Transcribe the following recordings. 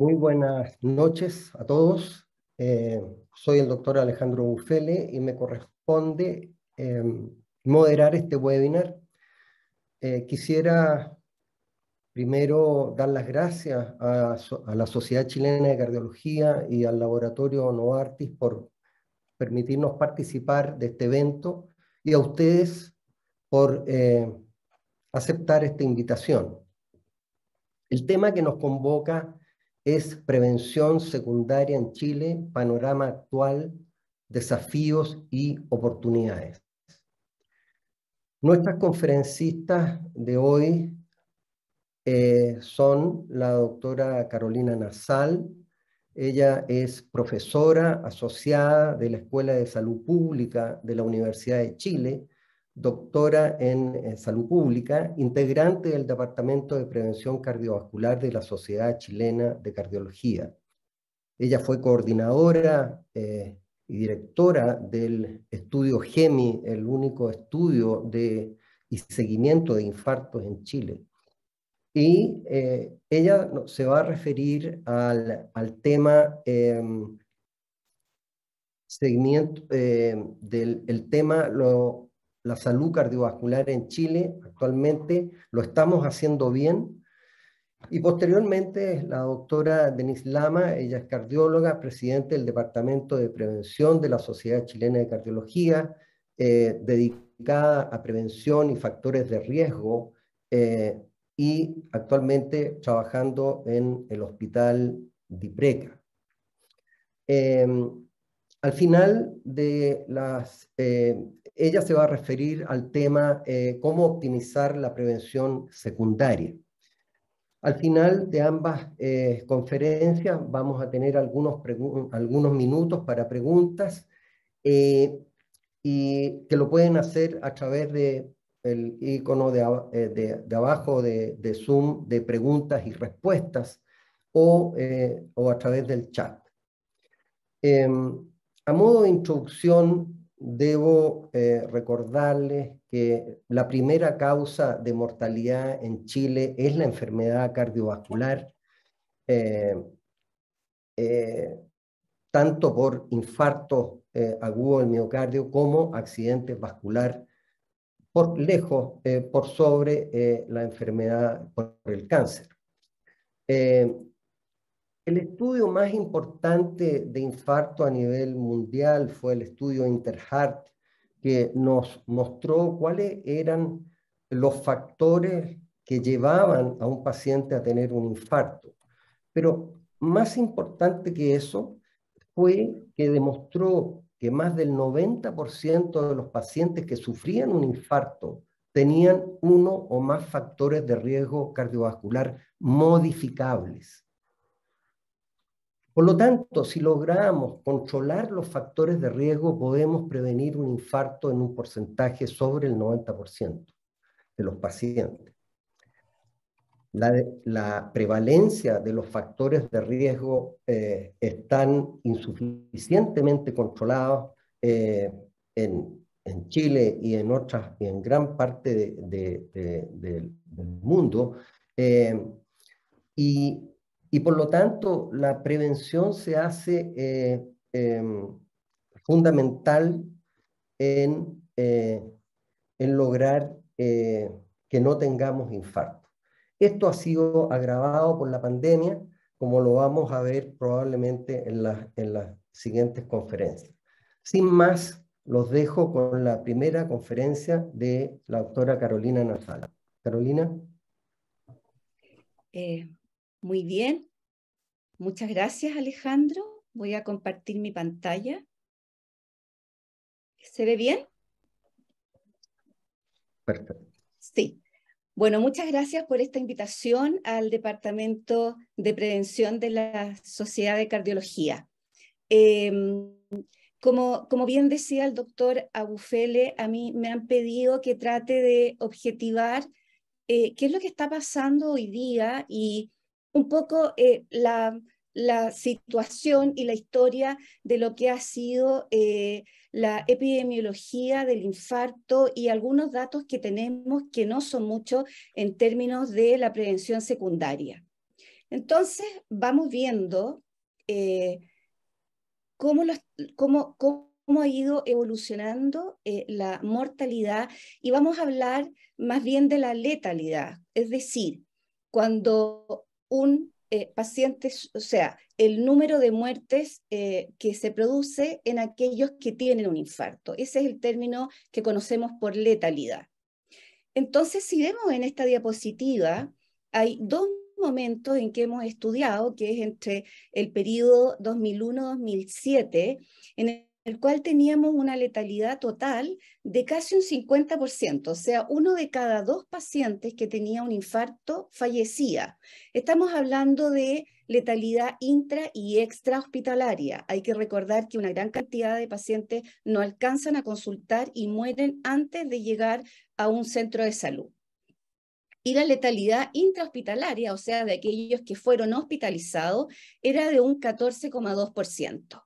Muy buenas noches a todos. Eh, soy el doctor Alejandro Bufele y me corresponde eh, moderar este webinar. Eh, quisiera primero dar las gracias a, a, la Sociedad Chilena de Cardiología y al Laboratorio Novartis por permitirnos participar de este evento y a ustedes por aceptar esta invitación. El tema que nos convoca es prevención secundaria en Chile, panorama actual, desafíos y oportunidades. Nuestras conferencistas de hoy eh, son la doctora Carolina Nasal. Ella es profesora asociada de la Escuela de Salud Pública de la Universidad de Chile doctora en eh, salud pública, integrante del Departamento de Prevención Cardiovascular de la Sociedad Chilena de Cardiología. Ella fue coordinadora eh, y directora del estudio GEMI, el único estudio de, y seguimiento de infartos en Chile. Y eh, ella se va a referir al, tema em, seguimiento, em, del el tema lo la salud cardiovascular en Chile actualmente, lo estamos haciendo bien. Y posteriormente la doctora Denise Lama, ella es cardióloga, presidente del Departamento de Prevención de la Sociedad Chilena de Cardiología, eh, dedicada a prevención y factores de riesgo, eh, y actualmente trabajando en el Hospital Dipreca. Eh, al final de las ella se va a referir al tema eh, cómo optimizar la prevención secundaria. Al final de ambas eh, conferencias vamos a tener algunos, algunos minutos para preguntas eh, y que lo pueden hacer a través del el icono de, abajo de, Zoom de preguntas y respuestas o, o a través del chat. Em, a modo de introducción, debo eh, recordarles que la primera causa de mortalidad en Chile es la enfermedad cardiovascular, eh, eh, tanto por infarto agudo del miocardio como accidentes vascular por lejos, por sobre la enfermedad por el cáncer. El estudio más importante de infarto a nivel mundial fue el estudio Interheart, que nos mostró cuáles eran los factores que llevaban a un paciente a tener un infarto. Pero más importante que eso fue que demostró que más del 90% de los pacientes que sufrían un infarto tenían uno o más factores de riesgo cardiovascular modificables. Por lo tanto, si logramos controlar los factores de riesgo, podemos prevenir un infarto en un porcentaje sobre el 90% de los pacientes. La, prevalencia de los factores de riesgo eh, están insuficientemente controlados eh, en, Chile y en otras gran parte del mundo. Eh, y y por lo tanto, la prevención se hace eh, em, fundamental en, eh, en lograr eh, que no tengamos infarto. Esto ha sido agravado por la pandemia, como lo vamos a ver probablemente en, en las siguientes conferencias. Sin más, los dejo con la primera conferencia de la doctora Carolina Nazala. Carolina. Eh, muy bien. Muchas gracias, Alejandro. Voy a compartir mi pantalla. ¿Se ve bien? Perfecto. Sí. Bueno, muchas gracias por esta invitación al Departamento de Prevención de la Sociedad de Cardiología. Em, como, bien decía el doctor Abufele, a mí me han pedido que trate de objetivar eh, qué es lo que está pasando hoy día y un poco eh, la, situación y la historia de lo que ha sido eh, la epidemiología del infarto y algunos datos que tenemos que no son muchos en términos de la prevención secundaria. Entonces, vamos viendo eh, cómo, ha ido evolucionando la mortalidad y vamos a hablar más bien de la letalidad. Es decir, cuando un eh, paciente, o sea, el número de muertes eh, que se produce en aquellos que tienen un infarto. Ese es el término que conocemos por letalidad. Entonces, si vemos en esta diapositiva, hay dos momentos en que hemos estudiado, que es entre el periodo 2001-2007, en el cual teníamos una letalidad total de casi un 50%, o sea, uno de cada dos pacientes que tenía un infarto fallecía. Estamos hablando de letalidad intra y extra hospitalaria. Hay que recordar que una gran cantidad de pacientes no alcanzan a consultar y mueren antes de llegar a un centro de salud y la letalidad intrahospitalaria, o sea, de aquellos que fueron hospitalizados, era de un 14,2%.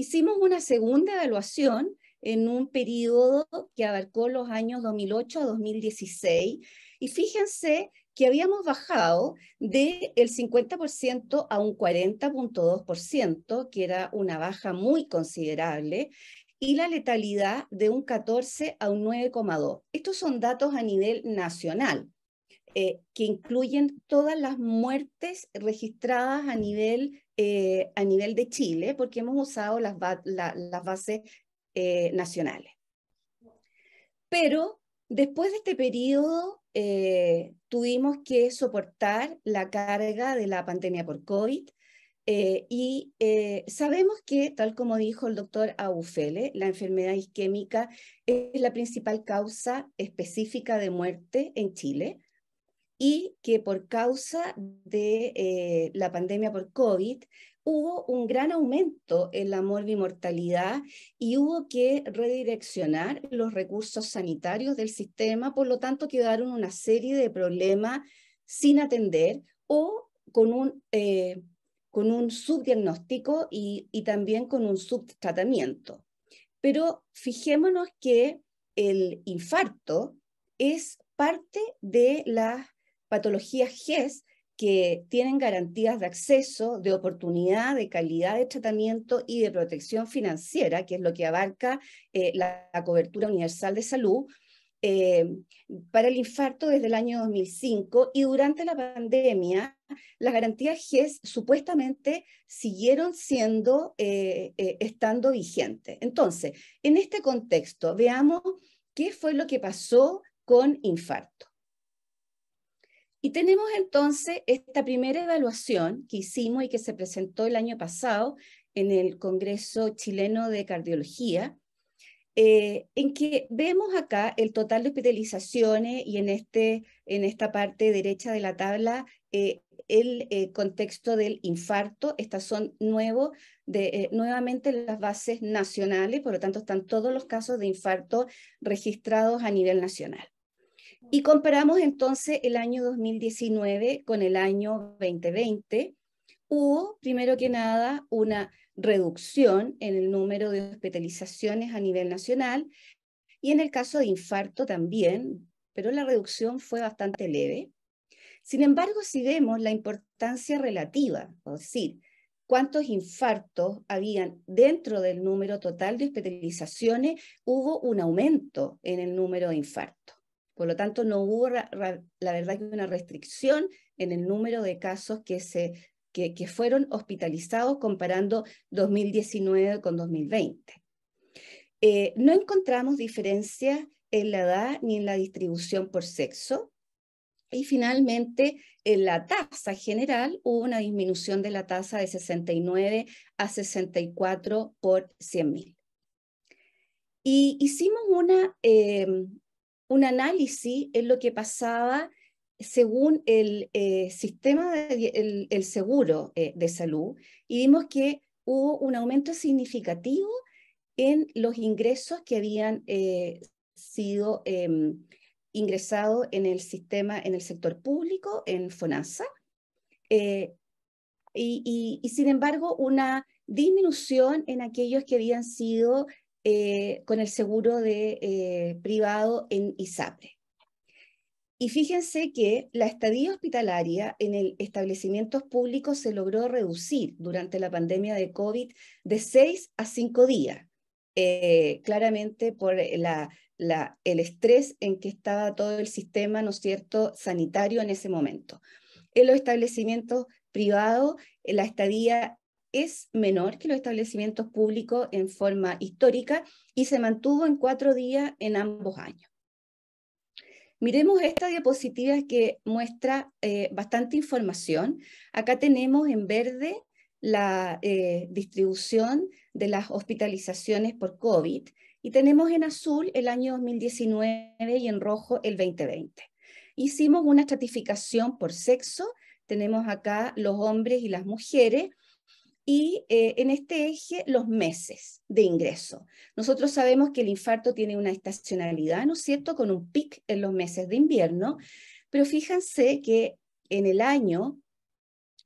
Hicimos una segunda evaluación en un periodo que abarcó los años 2008 a 2016 y fíjense que habíamos bajado del de 50% a un 40.2%, que era una baja muy considerable, y la letalidad de un 14 a un 9,2. Estos son datos a nivel nacional, eh, que incluyen todas las muertes registradas a nivel eh, a nivel de Chile porque hemos usado las, bases eh, nacionales. Pero después de este periodo eh, tuvimos que soportar la carga de la pandemia por COVID y sabemos que, tal como dijo el doctor Aufele, la enfermedad isquémica es la principal causa específica de muerte en Chile y que por causa de eh, la pandemia por COVID hubo un gran aumento en la morbimortalidad y hubo que redireccionar los recursos sanitarios del sistema, por lo tanto quedaron una serie de problemas sin atender o con un, eh, con un subdiagnóstico y, también con un subtratamiento. Pero fijémonos que el infarto es parte de la patologías GES que tienen garantías de acceso, de oportunidad, de calidad de tratamiento y de protección financiera, que es lo que abarca eh, la, cobertura universal de salud. Eh, para el infarto desde el año 2005 y durante la pandemia las garantías GES supuestamente siguieron siendo, eh, estando vigentes. Entonces, en este contexto, veamos qué fue lo que pasó con infarto. Y tenemos entonces esta primera evaluación que hicimos y que se presentó el año pasado en el Congreso Chileno de Cardiología, eh, en que vemos acá el total de hospitalizaciones y en, este, en esta parte derecha de la tabla eh, el eh, contexto del infarto. Estas son de, nuevamente las bases nacionales, por lo tanto están todos los casos de infarto registrados a nivel nacional. Y comparamos entonces el año 2019 con el año 2020. Hubo, primero que nada, una reducción en el número de hospitalizaciones a nivel nacional y en el caso de infarto también, pero la reducción fue bastante leve. Sin embargo, si vemos la importancia relativa, es decir, cuántos infartos habían dentro del número total de hospitalizaciones, hubo un aumento en el número de infartos. Por lo tanto, no hubo, la verdad, que una restricción en el número de casos que, se, que, fueron hospitalizados comparando 2019 con 2020. Eh, no encontramos diferencias en la edad ni en la distribución por sexo. Y finalmente, en la tasa general hubo una disminución de la tasa de 69 a 64 por 100.000. Y hicimos una, eh, un análisis en lo que pasaba según el eh, sistema, de, el, seguro eh, de salud, y vimos que hubo un aumento significativo en los ingresos que habían eh, sido em, ingresados en el sistema, en el sector público, en FONASA, y, y sin embargo una disminución en aquellos que habían sido eh, con el seguro de, eh, privado en ISAPRE. Y fíjense que la estadía hospitalaria en el establecimientos públicos se logró reducir durante la pandemia de COVID de 6 a 5 días, eh, claramente por la, el estrés en que estaba todo el sistema, ¿no es cierto?, sanitario en ese momento. En los establecimientos privados, la estadía es menor que los establecimientos públicos en forma histórica y se mantuvo en cuatro días en ambos años. Miremos esta diapositiva que muestra eh, bastante información. Acá tenemos en verde la eh, distribución de las hospitalizaciones por COVID y tenemos en azul el año 2019 y en rojo el 2020. Hicimos una estratificación por sexo. Tenemos acá los hombres y las mujeres y eh, en este eje los meses de ingreso. Nosotros sabemos que el infarto tiene una estacionalidad, ¿no es cierto?, con un pic en los meses de invierno, pero fíjense que en el año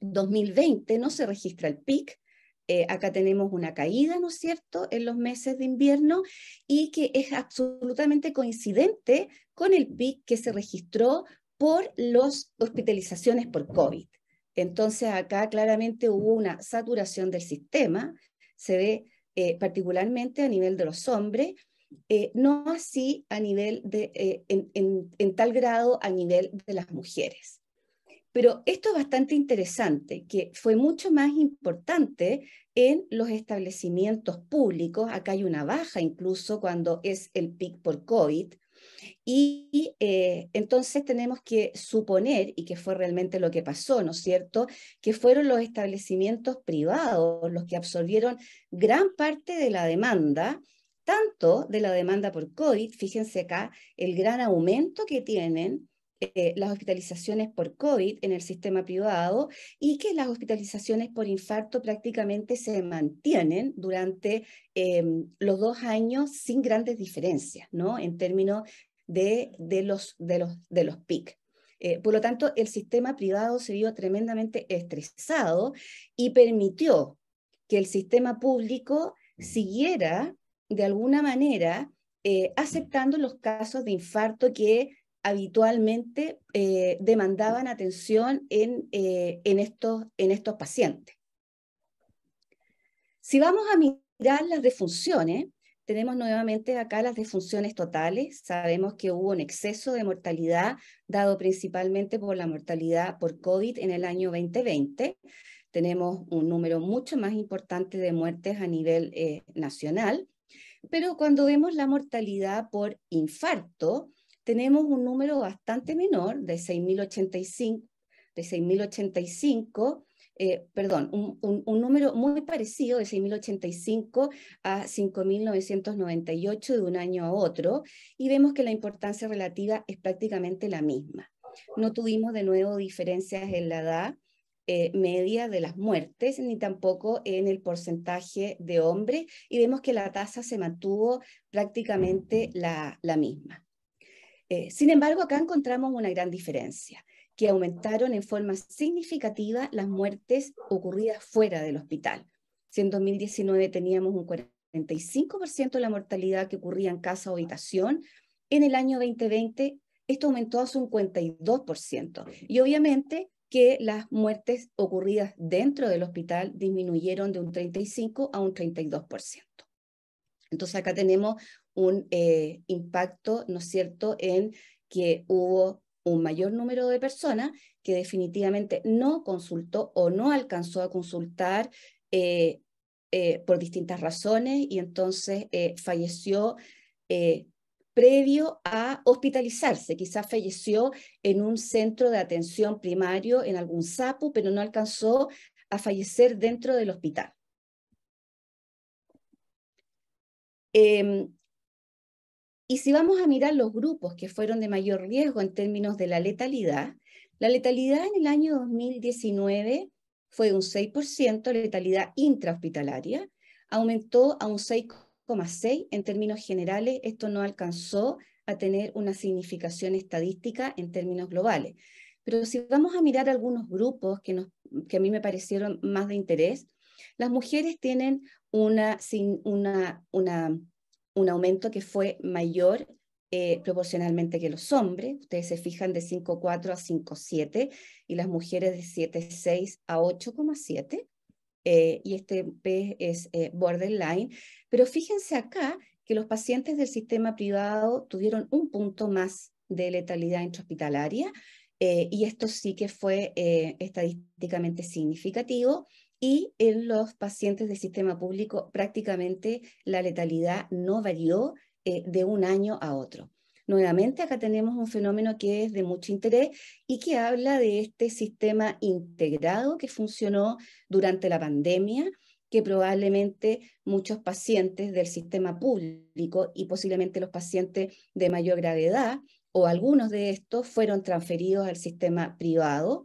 2020 no se registra el pic, eh, acá tenemos una caída, ¿no es cierto?, en los meses de invierno y que es absolutamente coincidente con el pic que se registró por las hospitalizaciones por COVID. Entonces acá claramente hubo una saturación del sistema, se ve eh, particularmente a nivel de los hombres, eh, no así a nivel de, eh, en, en, tal grado a nivel de las mujeres. Pero esto es bastante interesante, que fue mucho más importante en los establecimientos públicos. Acá hay una baja incluso cuando es el pic por COVID. Y eh, entonces tenemos que suponer, y que fue realmente lo que pasó, ¿no es cierto?, que fueron los establecimientos privados los que absorbieron gran parte de la demanda, tanto de la demanda por COVID, fíjense acá el gran aumento que tienen eh, las hospitalizaciones por COVID en el sistema privado y que las hospitalizaciones por infarto prácticamente se mantienen durante em, los dos años sin grandes diferencias, ¿no? En términos de, los, PIC. Eh, por lo tanto, el sistema privado se vio tremendamente estresado y permitió que el sistema público mm. siguiera, de alguna manera, eh, aceptando los casos de infarto que habitualmente eh, demandaban atención en, estos, en estos pacientes. Si vamos a mirar las defunciones, tenemos nuevamente acá las defunciones totales. Sabemos que hubo un exceso de mortalidad dado principalmente por la mortalidad por COVID en el año 2020. Tenemos un número mucho más importante de muertes a nivel eh, nacional. Pero cuando vemos la mortalidad por infarto, tenemos un número bastante menor de de 6.085 eh, perdón, un, número muy parecido de 6.085 a 5.998 de un año a otro, y vemos que la importancia relativa es prácticamente la misma. No tuvimos de nuevo diferencias en la edad eh, media de las muertes, ni tampoco en el porcentaje de hombres, y vemos que la tasa se mantuvo prácticamente la, misma. Eh, sin embargo, acá encontramos una gran diferencia que aumentaron en forma significativa las muertes ocurridas fuera del hospital. Si en 2019 teníamos un 45% de la mortalidad que ocurría en casa o habitación, en el año 2020 esto aumentó a un 52%. Y obviamente que las muertes ocurridas dentro del hospital disminuyeron de un 35 a un 32%. Entonces acá tenemos un eh, impacto, ¿no es cierto?, en que hubo un mayor número de personas que definitivamente no consultó o no alcanzó a consultar eh, eh, por distintas razones y entonces eh, falleció previo a hospitalizarse. Quizás falleció en un centro de atención primario, en algún SAPU, pero no alcanzó a fallecer dentro del hospital. Em, y si vamos a mirar los grupos que fueron de mayor riesgo en términos de la letalidad, la letalidad en el año 2019 fue un 6%, letalidad intrahospitalaria, aumentó a un 6,6% en términos generales, esto no alcanzó a tener una significación estadística en términos globales. Pero si vamos a mirar algunos grupos que, nos, que a mí me parecieron más de interés, las mujeres tienen una, una, una un aumento que fue mayor eh, proporcionalmente que los hombres. Ustedes se fijan de 5,4 a 5,7 y las mujeres de 7,6 a 8,7. Eh, y este P es eh, borderline. Pero fíjense acá que los pacientes del sistema privado tuvieron un punto más de letalidad intrahospitalaria eh, y esto sí que fue estadísticamente significativo y en los pacientes del sistema público prácticamente la letalidad no varió eh, de un año a otro. Nuevamente, acá tenemos un fenómeno que es de mucho interés y que habla de este sistema integrado que funcionó durante la pandemia, que probablemente muchos pacientes del sistema público y posiblemente los pacientes de mayor gravedad o algunos de estos fueron transferidos al sistema privado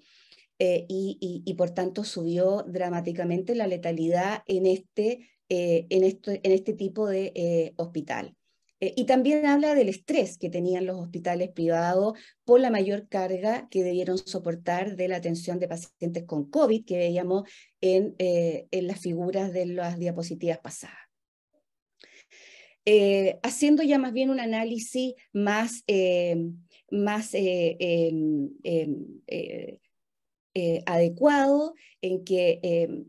eh, y, por tanto subió dramáticamente la letalidad en este, eh, en en este tipo de eh, hospital. y también habla del estrés que tenían los hospitales privados por la mayor carga que debieron soportar de la atención de pacientes con COVID que veíamos en, las figuras de las diapositivas pasadas. haciendo ya más bien un análisis más, más em, em, eh, adecuado, en que em,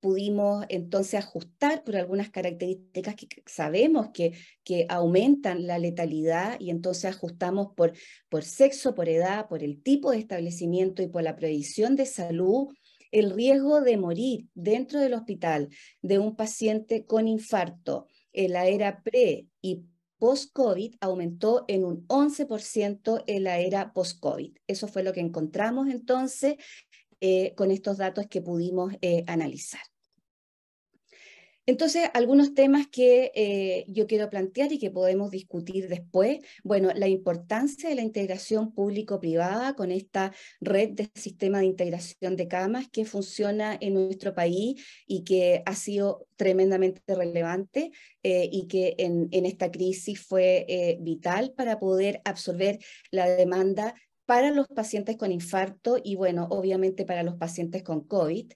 pudimos entonces ajustar por algunas características que sabemos que, que aumentan la letalidad y entonces ajustamos por, por sexo, por edad, por el tipo de establecimiento y por la previsión de salud el riesgo de morir dentro del hospital de un paciente con infarto en la era pre y post-COVID aumentó en un 11% en la era post-COVID. Eso fue lo que encontramos entonces eh, con estos datos que pudimos eh, analizar. Entonces, algunos temas que eh, yo quiero plantear y que podemos discutir después. Bueno, la importancia de la integración público-privada con esta red de sistema de integración de camas que funciona en nuestro país y que ha sido tremendamente relevante eh, y que en, esta crisis fue eh, vital para poder absorber la demanda para los pacientes con infarto y, bueno, obviamente para los pacientes con COVID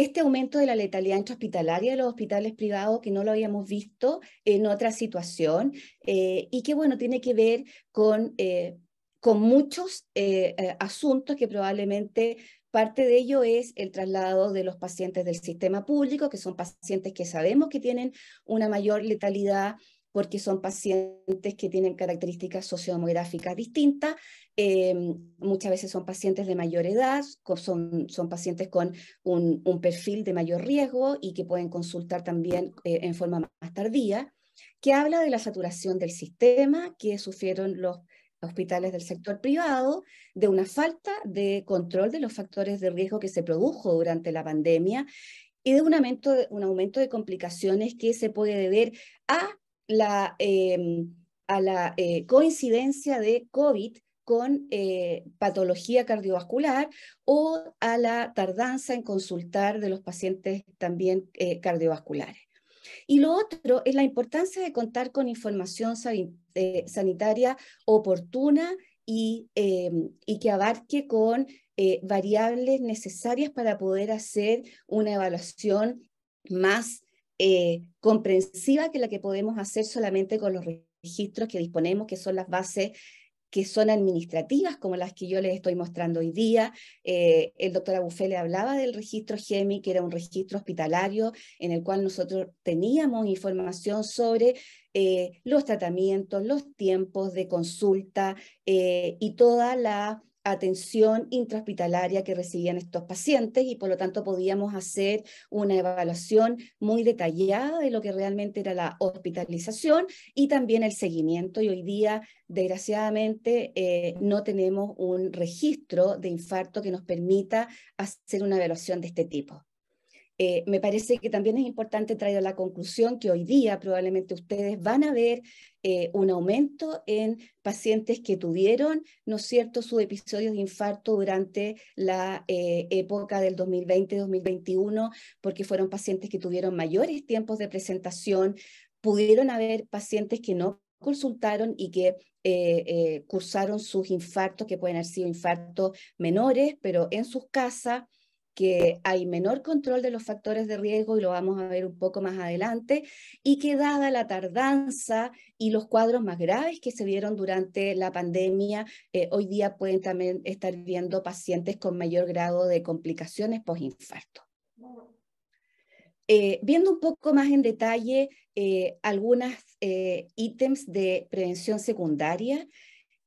este aumento de la letalidad intrahospitalaria de los hospitales privados que no lo habíamos visto en otra situación eh, y que, bueno, tiene que ver con, eh, con muchos eh, asuntos que probablemente Parte de ello es el traslado de los pacientes del sistema público, que son pacientes que sabemos que tienen una mayor letalidad porque son pacientes que tienen características sociodemográficas distintas, eh, muchas veces son pacientes de mayor edad, son, son pacientes con un, perfil de mayor riesgo y que pueden consultar también eh, en forma más tardía, que habla de la saturación del sistema que sufrieron los hospitales del sector privado, de una falta de control de los factores de riesgo que se produjo durante la pandemia y de un aumento de, un aumento de complicaciones que se puede deber a la, em, a la eh, coincidencia de COVID con eh, patología cardiovascular o a la tardanza en consultar de los pacientes también eh, cardiovasculares. Y lo otro es la importancia de contar con información sanitaria oportuna y, em, y que abarque con variables necesarias para poder hacer una evaluación más eh, comprensiva que la que podemos hacer solamente con los registros que disponemos, que son las bases que son administrativas, como las que yo les estoy mostrando hoy día. Eh, el doctor Abufé le hablaba del registro GEMI, que era un registro hospitalario en el cual nosotros teníamos información sobre eh, los tratamientos, los tiempos de consulta y toda la atención intrahospitalaria que recibían estos pacientes y por lo tanto podíamos hacer una evaluación muy detallada de lo que realmente era la hospitalización y también el seguimiento. Y hoy día, desgraciadamente, eh, no tenemos un registro de infarto que nos permita hacer una evaluación de este tipo. Eh, me parece que también es importante traer a la conclusión que hoy día probablemente ustedes van a ver eh, un aumento en pacientes que tuvieron, ¿no es cierto?, sus episodios de infarto durante la eh, época del 2020-2021, porque fueron pacientes que tuvieron mayores tiempos de presentación, pudieron haber pacientes que no consultaron y que cursaron sus infartos, que pueden haber sido infartos menores, pero en sus casas, que hay menor control de los factores de riesgo y lo vamos a ver un poco más adelante, y que dada la tardanza y los cuadros más graves que se vieron durante la pandemia, eh, hoy día pueden también estar viendo pacientes con mayor grado de complicaciones post-infarto. Eh, viendo un poco más en detalle eh, algunos ítems de prevención secundaria,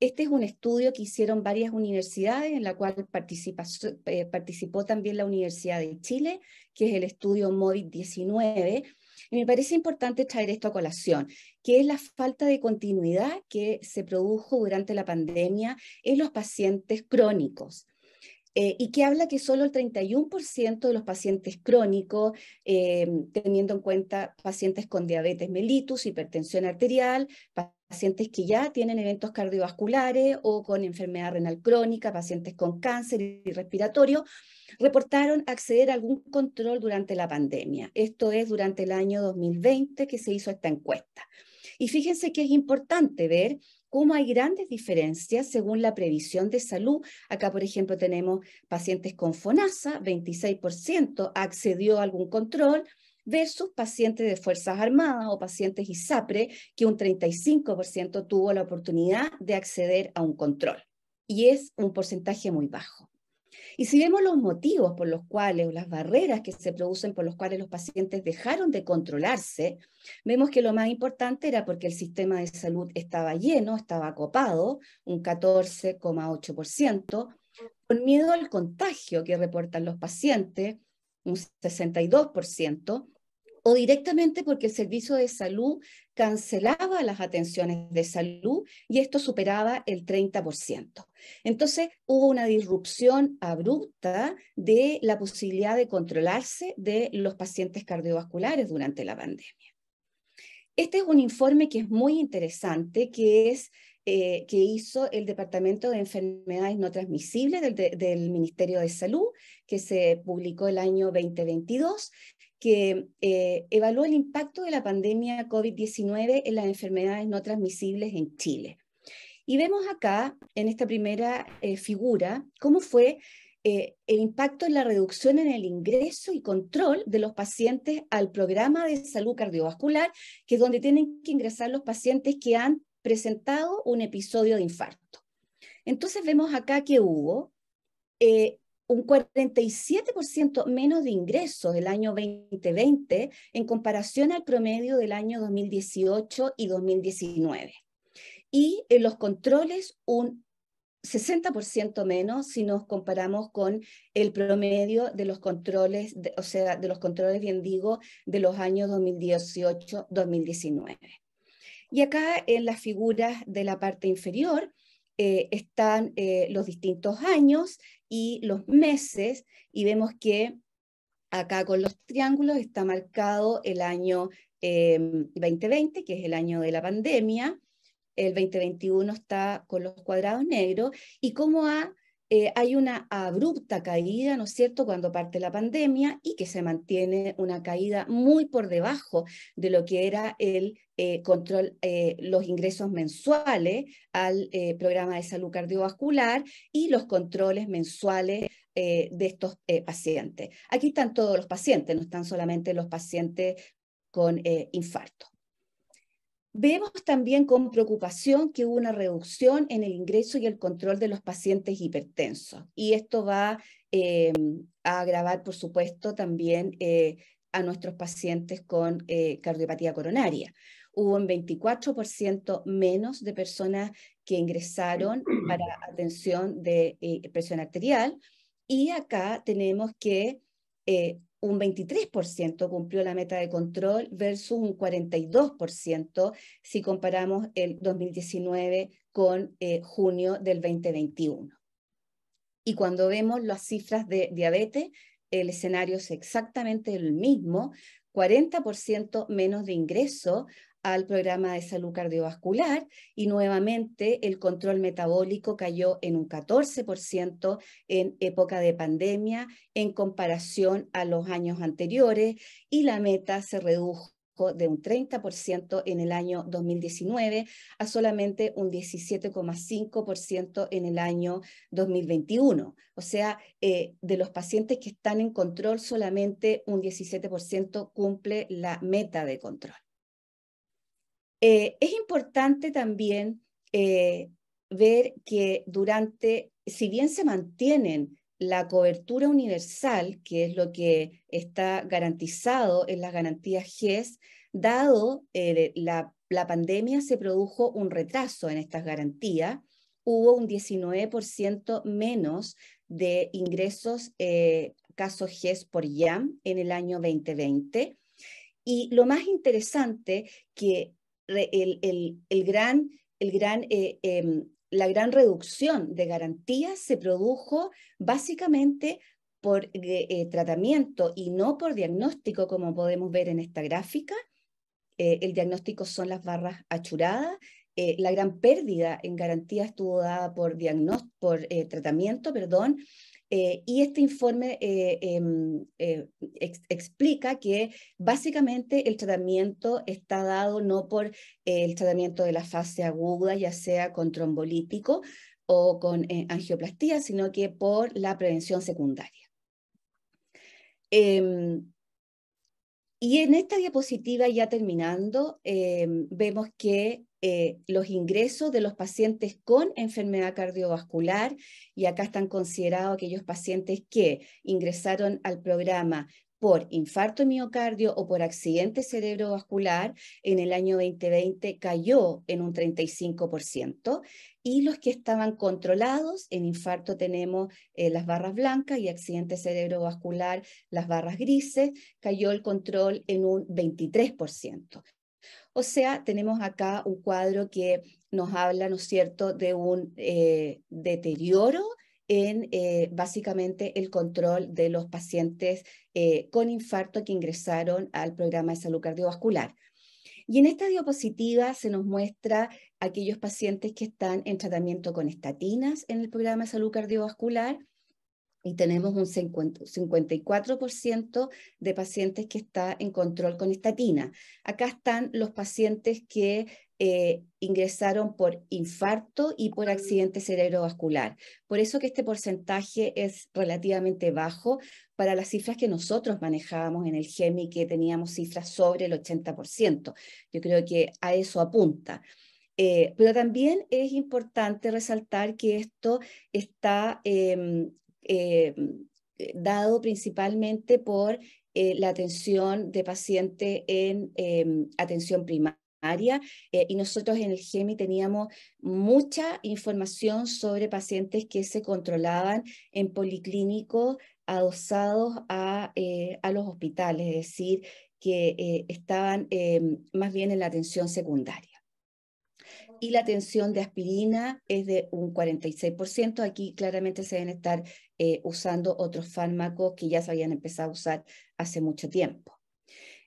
este es un estudio que hicieron varias universidades, en la cual eh, participó también la Universidad de Chile, que es el estudio MOVID-19. Y me parece importante traer esto a colación, que es la falta de continuidad que se produjo durante la pandemia en los pacientes crónicos. Eh, y que habla que solo el 31% de los pacientes crónicos, eh, teniendo en cuenta pacientes con diabetes mellitus, hipertensión arterial, pacientes que ya tienen eventos cardiovasculares o con enfermedad renal crónica, pacientes con cáncer y respiratorio, reportaron acceder a algún control durante la pandemia. Esto es durante el año 2020 que se hizo esta encuesta. Y fíjense que es importante ver cómo hay grandes diferencias según la previsión de salud. Acá, por ejemplo, tenemos pacientes con FONASA, 26% accedió a algún control, versus pacientes de Fuerzas Armadas o pacientes ISAPRE, que un 35% tuvo la oportunidad de acceder a un control. Y es un porcentaje muy bajo. Y si vemos los motivos por los cuales, o las barreras que se producen por los cuales los pacientes dejaron de controlarse, vemos que lo más importante era porque el sistema de salud estaba lleno, estaba copado, un 14,8%, con miedo al contagio que reportan los pacientes, un 62%, o directamente porque el servicio de salud cancelaba las atenciones de salud y esto superaba el 30%. Entonces hubo una disrupción abrupta de la posibilidad de controlarse de los pacientes cardiovasculares durante la pandemia. Este es un informe que es muy interesante, que es eh, que hizo el Departamento de Enfermedades No Transmisibles del, del, Ministerio de Salud, que se publicó el año 2022, que eh, evaluó el impacto de la pandemia COVID-19 en las enfermedades no transmisibles en Chile. Y vemos acá, en esta primera eh, figura, cómo fue eh, el impacto en la reducción en el ingreso y control de los pacientes al programa de salud cardiovascular, que es donde tienen que ingresar los pacientes que han presentado un episodio de infarto. Entonces vemos acá que hubo eh, un 47% menos de ingresos el año 2020 en comparación al promedio del año 2018 y 2019. Y en los controles un 60% menos si nos comparamos con el promedio de los controles, o sea, de los controles, bien digo, de los años 2018-2019. Y acá en las figuras de la parte inferior eh, están eh, los distintos años y los meses, y vemos que acá con los triángulos está marcado el año 2020, eh, que es el año de la pandemia, el 2021 está con los cuadrados negros, y cómo ha eh, hay una abrupta caída, ¿no es cierto?, cuando parte la pandemia y que se mantiene una caída muy por debajo de lo que era el eh, control, eh, los ingresos mensuales al programa de salud cardiovascular y los controles mensuales de estos pacientes. Aquí están todos los pacientes, no están solamente los pacientes con infarto. Vemos también con preocupación que hubo una reducción en el ingreso y el control de los pacientes hipertensos. Y esto va eh, a agravar, por supuesto, también eh, a nuestros pacientes con eh, cardiopatía coronaria. Hubo un 24% menos de personas que ingresaron para atención de presión arterial. Y acá tenemos que un 23% cumplió la meta de control versus un 42% si comparamos el 2019 con eh, junio del 2021. Y cuando vemos las cifras de diabetes, el escenario es exactamente el mismo, 40% menos de ingreso al programa de salud cardiovascular y nuevamente el control metabólico cayó en un 14% en época de pandemia en comparación a los años anteriores y la meta se redujo de un 30% en el año 2019 a solamente un 17,5% en el año 2021. O sea, eh, de los pacientes que están en control, solamente un 17% cumple la meta de control. Eh, es importante también eh, ver que durante, si bien se mantienen la cobertura universal, que es lo que está garantizado en las garantías GES, dado eh, la, pandemia se produjo un retraso en estas garantías, hubo un 19% menos de ingresos casos GES por YAM e en el año 2020. Y lo más interesante que eh, em, la gran reducción de garantías se produjo básicamente por eh, tratamiento y no por diagnóstico, como podemos ver en esta gráfica. Eh, el diagnóstico son las barras achuradas. la gran pérdida en garantías estuvo dada por, por tratamiento, perdón, eh, y este informe eh, em, eh, explica que básicamente el tratamiento está dado no por el tratamiento de la fase aguda, ya sea con trombolítico o con angioplastía, sino que por la prevención secundaria. Em, y en esta diapositiva, ya terminando, em, vemos que eh, los ingresos de los pacientes con enfermedad cardiovascular y acá están considerados aquellos pacientes que ingresaron al programa por infarto miocardio o por accidente cerebrovascular en el año 2020 cayó en un 35% y los que estaban controlados, en infarto tenemos eh, las barras blancas y accidente cerebrovascular las barras grises, cayó el control en un 23%. O sea, tenemos acá un cuadro que nos habla, ¿no es cierto?, de un eh, deterioro en eh, básicamente el control de los pacientes eh, con infarto que ingresaron al programa de salud cardiovascular. Y en esta diapositiva se nos muestra aquellos pacientes que están en tratamiento con estatinas en el programa de salud cardiovascular y tenemos un 54% de pacientes que está en control con estatina. Acá están los pacientes que eh, ingresaron por infarto y por accidente cerebrovascular. Por eso que este porcentaje es relativamente bajo para las cifras que nosotros manejábamos en el GEMI, que teníamos cifras sobre el 80%. Yo creo que a eso apunta. Eh, pero también es importante resaltar que esto está em, eh, dado principalmente por eh, la atención de pacientes en em, atención primaria eh, y nosotros en el GEMI teníamos mucha información sobre pacientes que se controlaban en policlínicos adosados a, los hospitales, es decir, que estaban em, más bien en la atención secundaria y la atención de aspirina es de un 46%. Aquí claramente se deben estar eh, usando otros fármacos que ya se habían empezado a usar hace mucho tiempo.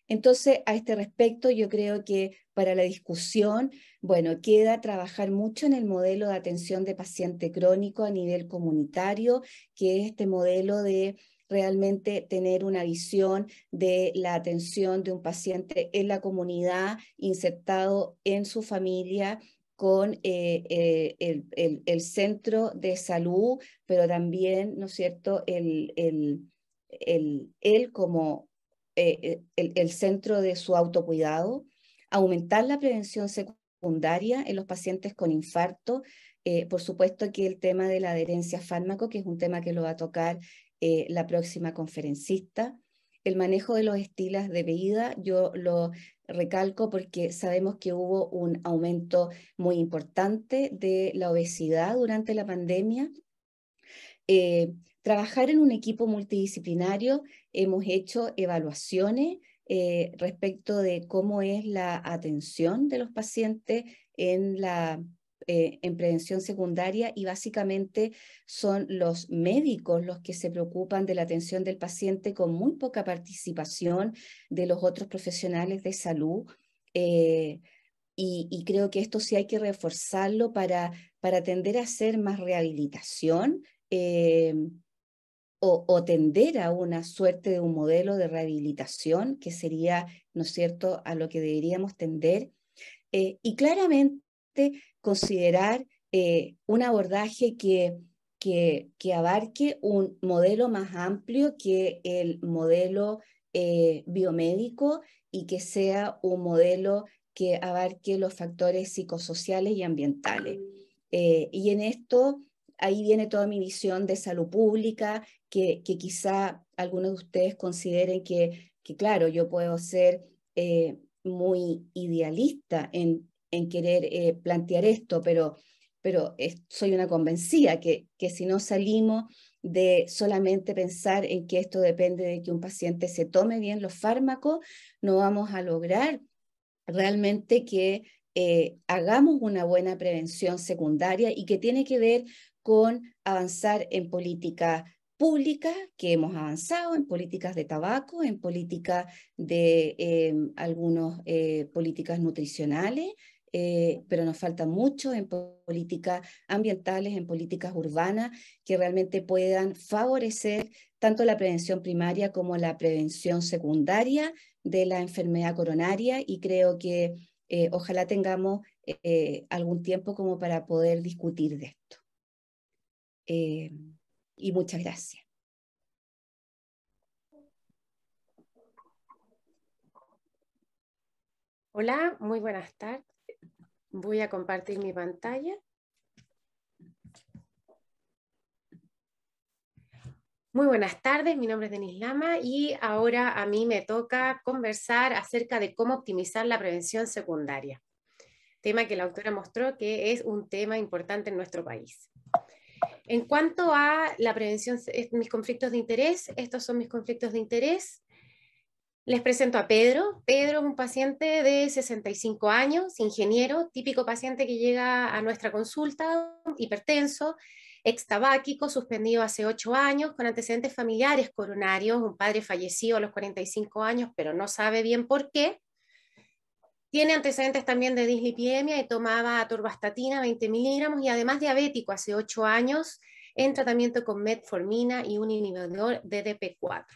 Entonces, a este respecto, yo creo que para la discusión, bueno, queda trabajar mucho en el modelo de atención de paciente crónico a nivel comunitario, que es este modelo de realmente tener una visión de la atención de un paciente en la comunidad, insertado en su familia con eh, eh, el, el, el, centro de salud, pero también, ¿no es cierto?, el, él como eh, el, centro de su autocuidado, aumentar la prevención secundaria en los pacientes con infarto. por supuesto aquí el tema de la adherencia a fármaco, que es un tema que lo va a tocar la próxima conferencista. El manejo de los estilos de vida, yo lo recalco porque sabemos que hubo un aumento muy importante de la obesidad durante la pandemia. Eh, trabajar en un equipo multidisciplinario, hemos hecho evaluaciones eh, respecto de cómo es la atención de los pacientes en la eh, en prevención secundaria y básicamente son los médicos los que se preocupan de la atención del paciente con muy poca participación de los otros profesionales de salud. Eh, y, creo que esto sí hay que reforzarlo para, para tender a hacer más rehabilitación eh, o, tender a una suerte de un modelo de rehabilitación que sería, ¿no es cierto?, a lo que deberíamos tender. y claramente considerar eh, un abordaje que, que, abarque un modelo más amplio que el modelo eh, biomédico y que sea un modelo que abarque los factores psicosociales y ambientales. Eh, y en esto, ahí viene toda mi visión de salud pública, que, quizá algunos de ustedes consideren que, claro, yo puedo ser muy idealista en en querer eh, plantear esto, pero, pero soy una convencida que, que si no salimos de solamente pensar en que esto depende de que un paciente se tome bien los fármacos, no vamos a lograr realmente que eh, hagamos una buena prevención secundaria y que tiene que ver con avanzar en políticas públicas que hemos avanzado, en políticas de tabaco, en políticas de eh, algunas eh, políticas nutricionales, eh, pero nos falta mucho en políticas ambientales, en políticas urbanas, que realmente puedan favorecer tanto la prevención primaria como la prevención secundaria de la enfermedad coronaria y creo que eh, ojalá tengamos eh, algún tiempo como para poder discutir de esto. y muchas gracias. Hola, muy buenas tardes. Voy a compartir mi pantalla. Muy buenas tardes, mi nombre es Denis Lama y ahora a mí me toca conversar acerca de cómo optimizar la prevención secundaria, tema que la autora mostró que es un tema importante en nuestro país. En cuanto a la prevención, mis conflictos de interés, estos son mis conflictos de interés, les presento a Pedro. Pedro es un paciente de 65 años, ingeniero, típico paciente que llega a nuestra consulta, hipertenso, extabáquico, suspendido hace 8 años, con antecedentes familiares coronarios, un padre fallecido a los 45 años, pero no sabe bien por qué. Tiene antecedentes también de dislipidemia y tomaba atorvastatina 20 miligramos y además diabético hace 8 años en tratamiento con metformina y un inhibidor de DP4.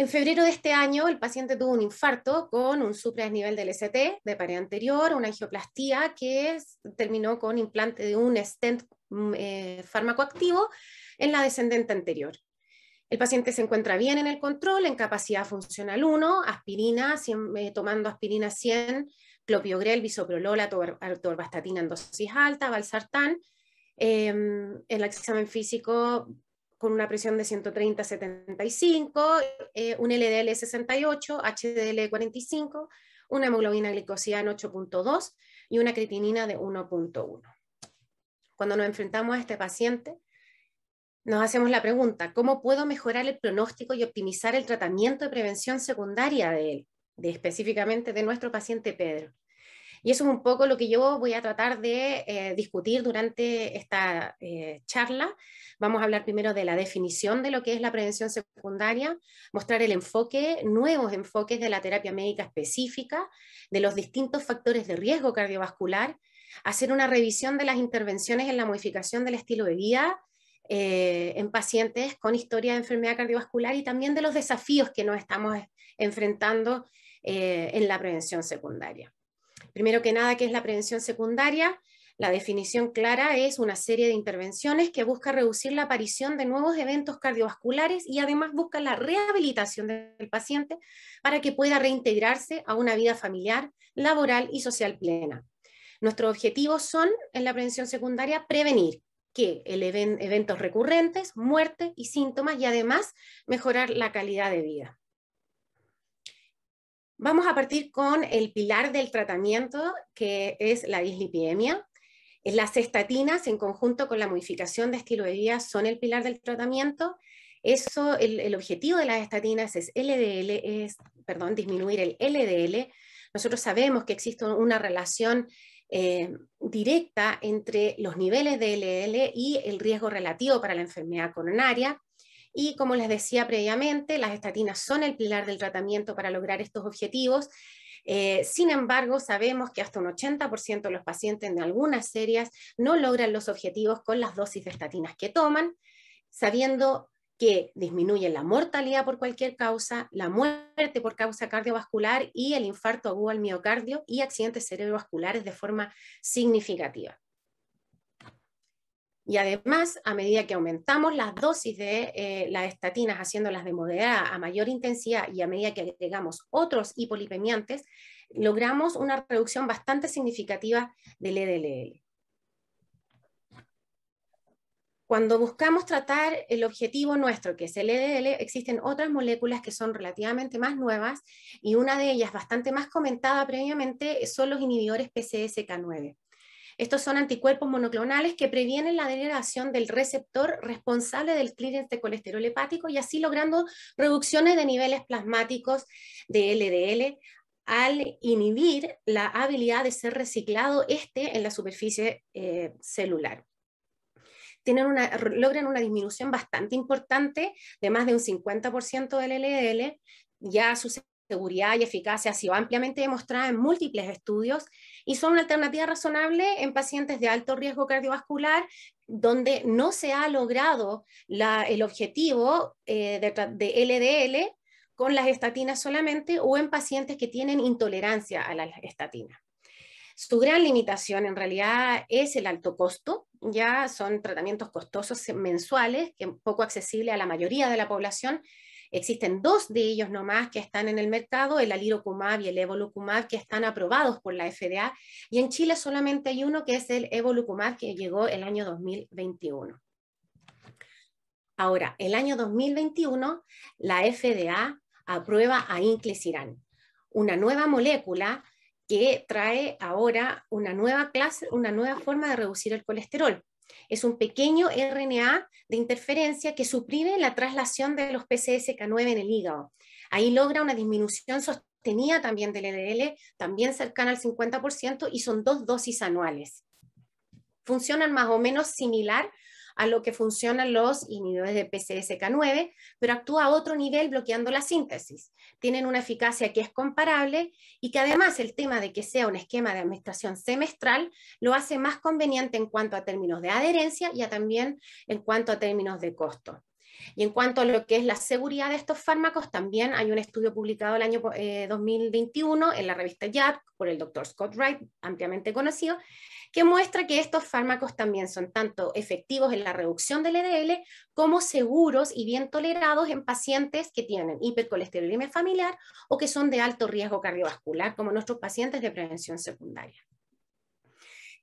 En febrero de este año, el paciente tuvo un infarto con un supra nivel del ST de pared anterior, una angioplastía que terminó con implante de un stent mm, eh, en la descendente anterior. El paciente se encuentra bien en el control, en capacidad funcional 1, aspirina, eh, tomando aspirina 100, clopiogrel, bisoprolol, atorvastatina en dosis alta, valsartán. Eh, el examen físico con una presión de 130-75, eh, un LDL 68, HDL 45, una hemoglobina glicosida en 8.2 y una creatinina de 1.1. Cuando nos enfrentamos a este paciente, nos hacemos la pregunta, ¿cómo puedo mejorar el pronóstico y optimizar el tratamiento de prevención secundaria de él, específicamente de nuestro paciente Pedro? Y eso es un poco lo que yo voy a tratar de eh, discutir durante esta eh, charla. Vamos a hablar primero de la definición de lo que es la prevención secundaria, mostrar el enfoque, nuevos enfoques de la terapia médica específica, de los distintos factores de riesgo cardiovascular, hacer una revisión de las intervenciones en la modificación del estilo de vida, eh, en pacientes con historia de enfermedad cardiovascular y también de los desafíos que nos estamos enfrentando en la prevención secundaria. Primero que nada, ¿qué es la prevención secundaria? La definición clara es una serie de intervenciones que busca reducir la aparición de nuevos eventos cardiovasculares y además busca la rehabilitación del paciente para que pueda reintegrarse a una vida familiar, laboral y social plena. Nuestros objetivos son, en la prevención secundaria, prevenir que eventos recurrentes, muerte y síntomas y además mejorar la calidad de vida. Vamos a partir con el pilar del tratamiento, que es la dislipidemia. Eh, las estatinas, en conjunto con la modificación de estilo de vida, son el pilar del tratamiento. Eso, el, objetivo de las estatinas es LDL, es, perdón, disminuir el LDL. Nosotros sabemos que existe una relación eh, directa entre los niveles de LDL y el riesgo relativo para la enfermedad coronaria. Y como les decía previamente, las estatinas son el pilar del tratamiento para lograr estos objetivos. Eh, sin embargo, sabemos que hasta un 80% de los pacientes de algunas series no logran los objetivos con las dosis de estatinas que toman, sabiendo que disminuyen la mortalidad por cualquier causa, la muerte por causa cardiovascular y el infarto agudo al miocardio y accidentes cerebrovasculares de forma significativa. Y además, a medida que aumentamos las dosis de eh, las estatinas, haciéndolas de moderada a mayor intensidad y a medida que agregamos otros hipolipemiantes, logramos una reducción bastante significativa del EDLL. Cuando buscamos tratar el objetivo nuestro, que es el EDL, existen otras moléculas que son relativamente más nuevas y una de ellas, bastante más comentada previamente, son los inhibidores PCSK9. Estos son anticuerpos monoclonales que previenen la degradación del receptor responsable del clearance de colesterol hepático y así logrando reducciones de niveles plasmáticos de LDL al inhibir la habilidad de ser reciclado este en la superficie eh, celular. Tienen logran una disminución bastante importante de más de un 50% del LDL, ya su seguridad y eficacia ha sido ampliamente demostrada en múltiples estudios y son una alternativa razonable en pacientes de alto riesgo cardiovascular donde no se ha logrado el objetivo eh, de, LDL con las estatinas solamente o en pacientes que tienen intolerancia a las estatinas. Su gran limitación en realidad es el alto costo, ya son tratamientos costosos mensuales, que poco accesible a la mayoría de la población, Existen dos de ellos nomás que están en el mercado, el alirocumab y el evolucumab, que están aprobados por la FDA, y en Chile solamente hay uno que es el evolucumab, que llegó el año 2021. Ahora, el año 2021, la FDA aprueba a Inclisiran, una nueva molécula que trae ahora una nueva clase, una nueva forma de reducir el colesterol. Es un pequeño RNA de interferencia que suprime la traslación de los PCSK9 en el hígado. Ahí logra una disminución sostenida también del LDL, también cercana al 50%, y son dos dosis anuales. Funcionan más o menos similar a lo que funcionan los inhibidores de PCSK9, pero actúa a otro nivel bloqueando la síntesis. Tienen una eficacia que es comparable y que además el tema de que sea un esquema de administración semestral lo hace más conveniente en cuanto a términos de adherencia y también en cuanto a términos de costo. Y en cuanto a lo que es la seguridad de estos fármacos, también hay un estudio publicado el año 2021 eh, en la revista YAD por el doctor Scott Wright, ampliamente conocido, que muestra que estos fármacos también son tanto efectivos en la reducción del LDL e como seguros y bien tolerados en pacientes que tienen hipercolesterolemia familiar o que son de alto riesgo cardiovascular, como nuestros pacientes de prevención secundaria.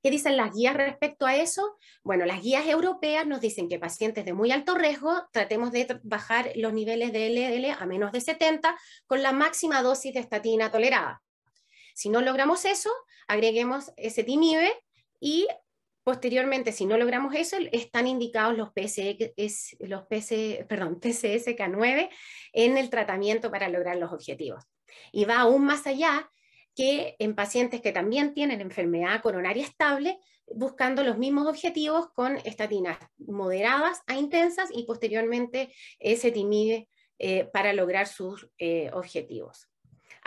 ¿Qué dicen las guías respecto a eso? Bueno, las guías europeas nos dicen que pacientes de muy alto riesgo tratemos de bajar los niveles de LDL a menos de 70 con la máxima dosis de estatina tolerada. Si no logramos eso, agreguemos ese timibe y posteriormente, si no logramos eso, están indicados los, los perdón, PCSK9 en el tratamiento para lograr los objetivos. Y va aún más allá que en pacientes que también tienen enfermedad coronaria estable, buscando los mismos objetivos con estatinas moderadas a intensas y posteriormente eh, se timide eh, para lograr sus eh, objetivos.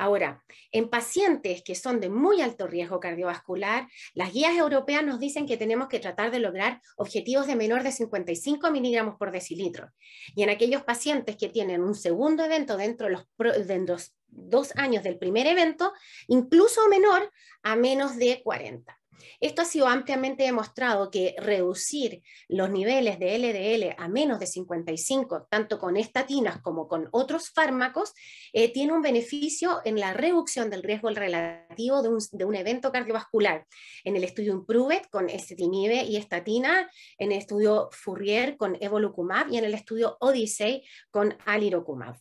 Ahora, en pacientes que son de muy alto riesgo cardiovascular, las guías europeas nos dicen que tenemos que tratar de lograr objetivos de menor de 55 miligramos por decilitro. Y en aquellos pacientes que tienen un segundo evento dentro de los, dos años del primer evento, incluso menor a menos de 40. Esto ha sido ampliamente demostrado que reducir los niveles de LDL a menos de 55, tanto con estatinas como con otros fármacos, eh, tiene un beneficio en la reducción del riesgo relativo de un, evento cardiovascular. En el estudio Improved con estetinibe y estatina, en el estudio Fourier con evolucumab y en el estudio Odyssey con alirocumab.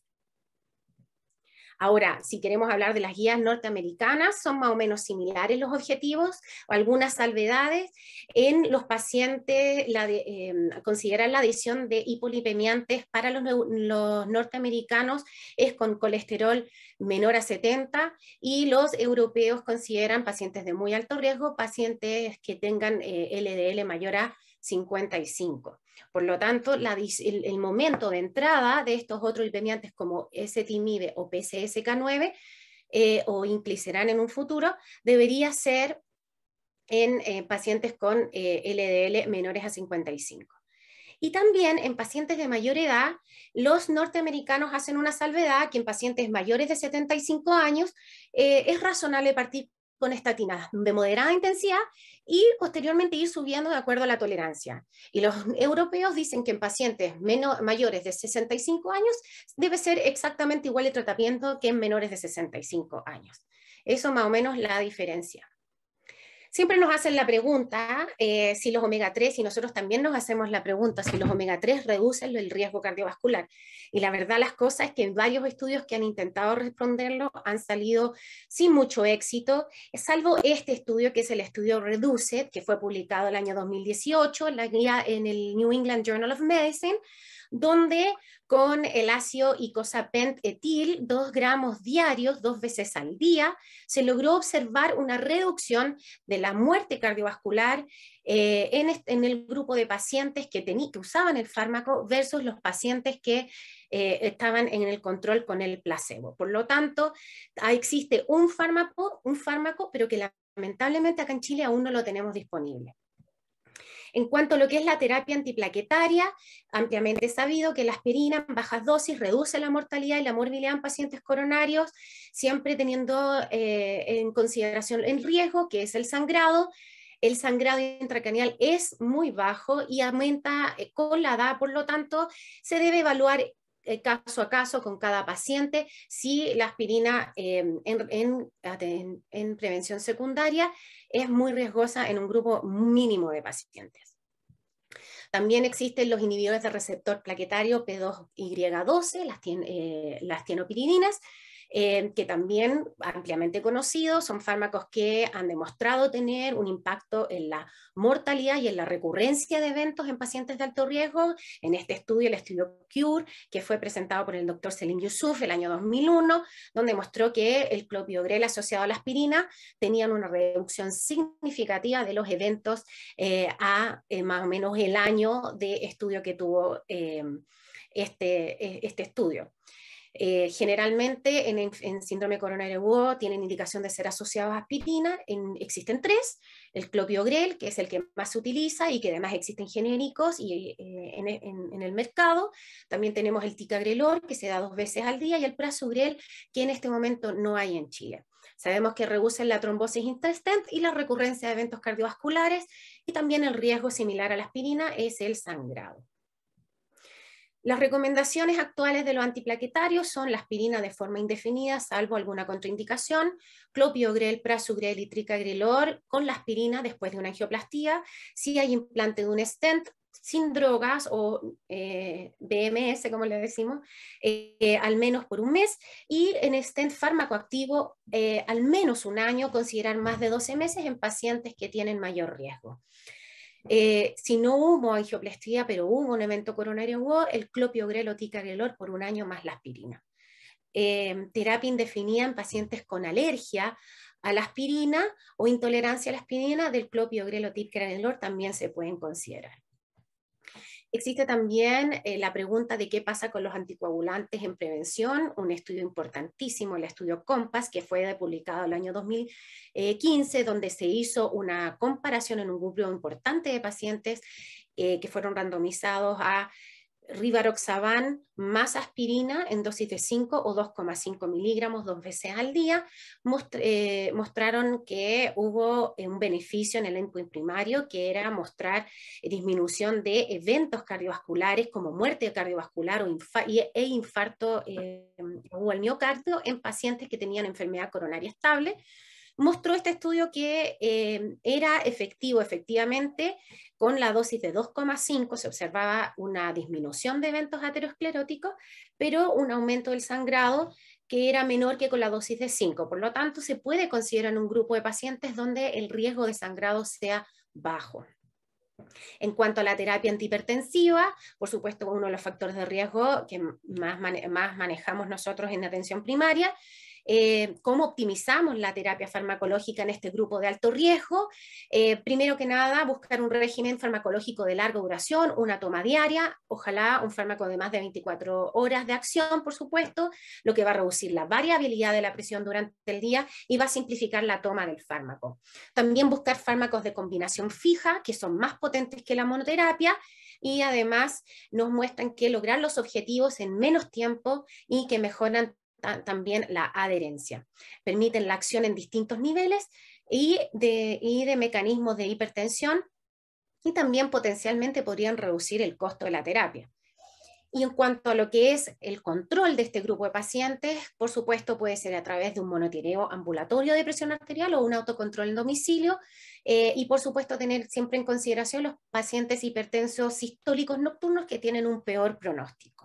Ahora, si queremos hablar de las guías norteamericanas, son más o menos similares los objetivos, o algunas salvedades. En los pacientes em, consideran la adición de hipolipemiantes para los, norteamericanos es con colesterol menor a 70 y los europeos consideran pacientes de muy alto riesgo, pacientes que tengan LDL eh, mayor a 55. Por lo tanto, el, momento de entrada de estos otros hipermiantes como s o PCSK9 eh, o inclicerán en un futuro debería ser en eh, pacientes con LDL eh, menores a 55. Y también en pacientes de mayor edad, los norteamericanos hacen una salvedad que en pacientes mayores de 75 años es razonable partir con estatinas de moderada intensidad y posteriormente ir subiendo de acuerdo a la tolerancia. Y los europeos dicen que en pacientes mayores de 65 años debe ser exactamente igual el tratamiento que en menores de 65 años. Eso más o menos la diferencia. Siempre nos hacen la pregunta eh, si los omega 3, y nosotros también nos hacemos la pregunta si los omega 3 reducen el riesgo cardiovascular. Y la verdad las cosas es que varios estudios que han intentado responderlo han salido sin mucho éxito, salvo este estudio que es el estudio REDUCE, que fue publicado el año 2018 en, la guía, en el New England Journal of Medicine, donde con el ácido icosapent etil, dos gramos diarios, dos veces al día, se logró observar una reducción de la muerte cardiovascular eh, en, el grupo de pacientes que, usaban el fármaco versus los pacientes que eh, estaban en el control con el placebo. Por lo tanto, existe un fármaco, un fármaco, pero que lamentablemente acá en Chile aún no lo tenemos disponible. En cuanto a lo que es la terapia antiplaquetaria, ampliamente sabido que la aspirina en bajas dosis reduce la mortalidad y la morbilidad en pacientes coronarios, siempre teniendo eh, en consideración el riesgo, que es el sangrado, el sangrado intracranial es muy bajo y aumenta eh, con la edad, por lo tanto, se debe evaluar eh, caso a caso con cada paciente, si la aspirina eh, ah, en, prevención secundaria es muy riesgosa en un grupo mínimo de pacientes. También existen los inhibidores de receptor plaquetario P2Y12, las, eh, las eh, que también ampliamente conocidos, son fármacos que han demostrado tener un impacto en la mortalidad y en la recurrencia de eventos en pacientes de alto riesgo. En este estudio, el estudio CURE, que fue presentado por el doctor Selim Yusuf el año 2001, donde mostró que el clopidogrel asociado a la aspirina tenían una reducción significativa de los eventos eh, a eh, más o menos el año de estudio que tuvo este, este estudio. Eh, generalmente en, síndrome coronario agudo tienen indicación de ser asociados a aspirina. existen tres, el clopiogrel, que es el que más se utiliza y que además existen genéricos y, eh, en, el mercado. También tenemos el ticagrelor, que se da dos veces al día, y el prasugrel, que en este momento no hay en Chile. Sabemos que reducen la trombosis intestinal y la recurrencia de eventos cardiovasculares y también el riesgo similar a la aspirina es el sangrado. Las recomendaciones actuales de los antiplaquetarios son la aspirina de forma indefinida, salvo alguna contraindicación, clopiogrel, prasugrel y tricagrelor con la aspirina después de una angioplastía, si hay implante de un stent sin drogas o eh, BMS, como le decimos, eh, al menos por un mes, y en stent farmacoactivo eh, al menos un año, considerar más de 12 meses en pacientes que tienen mayor riesgo. Eh, si no hubo angioplastía, pero hubo un evento coronario, hubo el clopiogrel o ticagrelor por un año más la aspirina. Em, terapia indefinida en pacientes con alergia a la aspirina o intolerancia a la aspirina del clopiogrel o ticagrelor también se pueden considerar. Existe también eh, la pregunta de qué pasa con los anticoagulantes en prevención, un estudio importantísimo, el estudio COMPAS, que fue publicado el año 2015, donde se hizo una comparación en un grupo importante de pacientes eh, que fueron randomizados a rivaroxaban más aspirina en dosis de 5 o 2,5 miligramos dos veces al día, eh, mostraron que hubo eh, un beneficio en el endpoint primario, que era mostrar disminución de eventos cardiovasculares como muerte cardiovascular o e infarto eh, o el miocardio en pacientes que tenían enfermedad coronaria estable mostró este estudio que eh, era efectivo efectivamente con la dosis de 2,5 se observaba una disminución de eventos ateroscleróticos, pero un aumento del sangrado que era menor que con la dosis de 5. Por lo tanto, se puede considerar un grupo de pacientes donde el riesgo de sangrado sea bajo. En cuanto a la terapia antihipertensiva, por supuesto, uno de los factores de riesgo que más, más manejamos nosotros en atención primaria, eh, cómo optimizamos la terapia farmacológica en este grupo de alto riesgo. Eh, primero que nada, buscar un régimen farmacológico de larga duración, una toma diaria, ojalá un fármaco de más de 24 horas de acción, por supuesto, lo que va a reducir la variabilidad de la presión durante el día y va a simplificar la toma del fármaco. También buscar fármacos de combinación fija, que son más potentes que la monoterapia y además nos muestran que lograr los objetivos en menos tiempo y que mejoran también la adherencia. Permiten la acción en distintos niveles y de, y de mecanismos de hipertensión y también potencialmente podrían reducir el costo de la terapia. Y en cuanto a lo que es el control de este grupo de pacientes, por supuesto puede ser a través de un monotireo ambulatorio de presión arterial o un autocontrol en domicilio eh, y por supuesto tener siempre en consideración los pacientes hipertensos sistólicos nocturnos que tienen un peor pronóstico.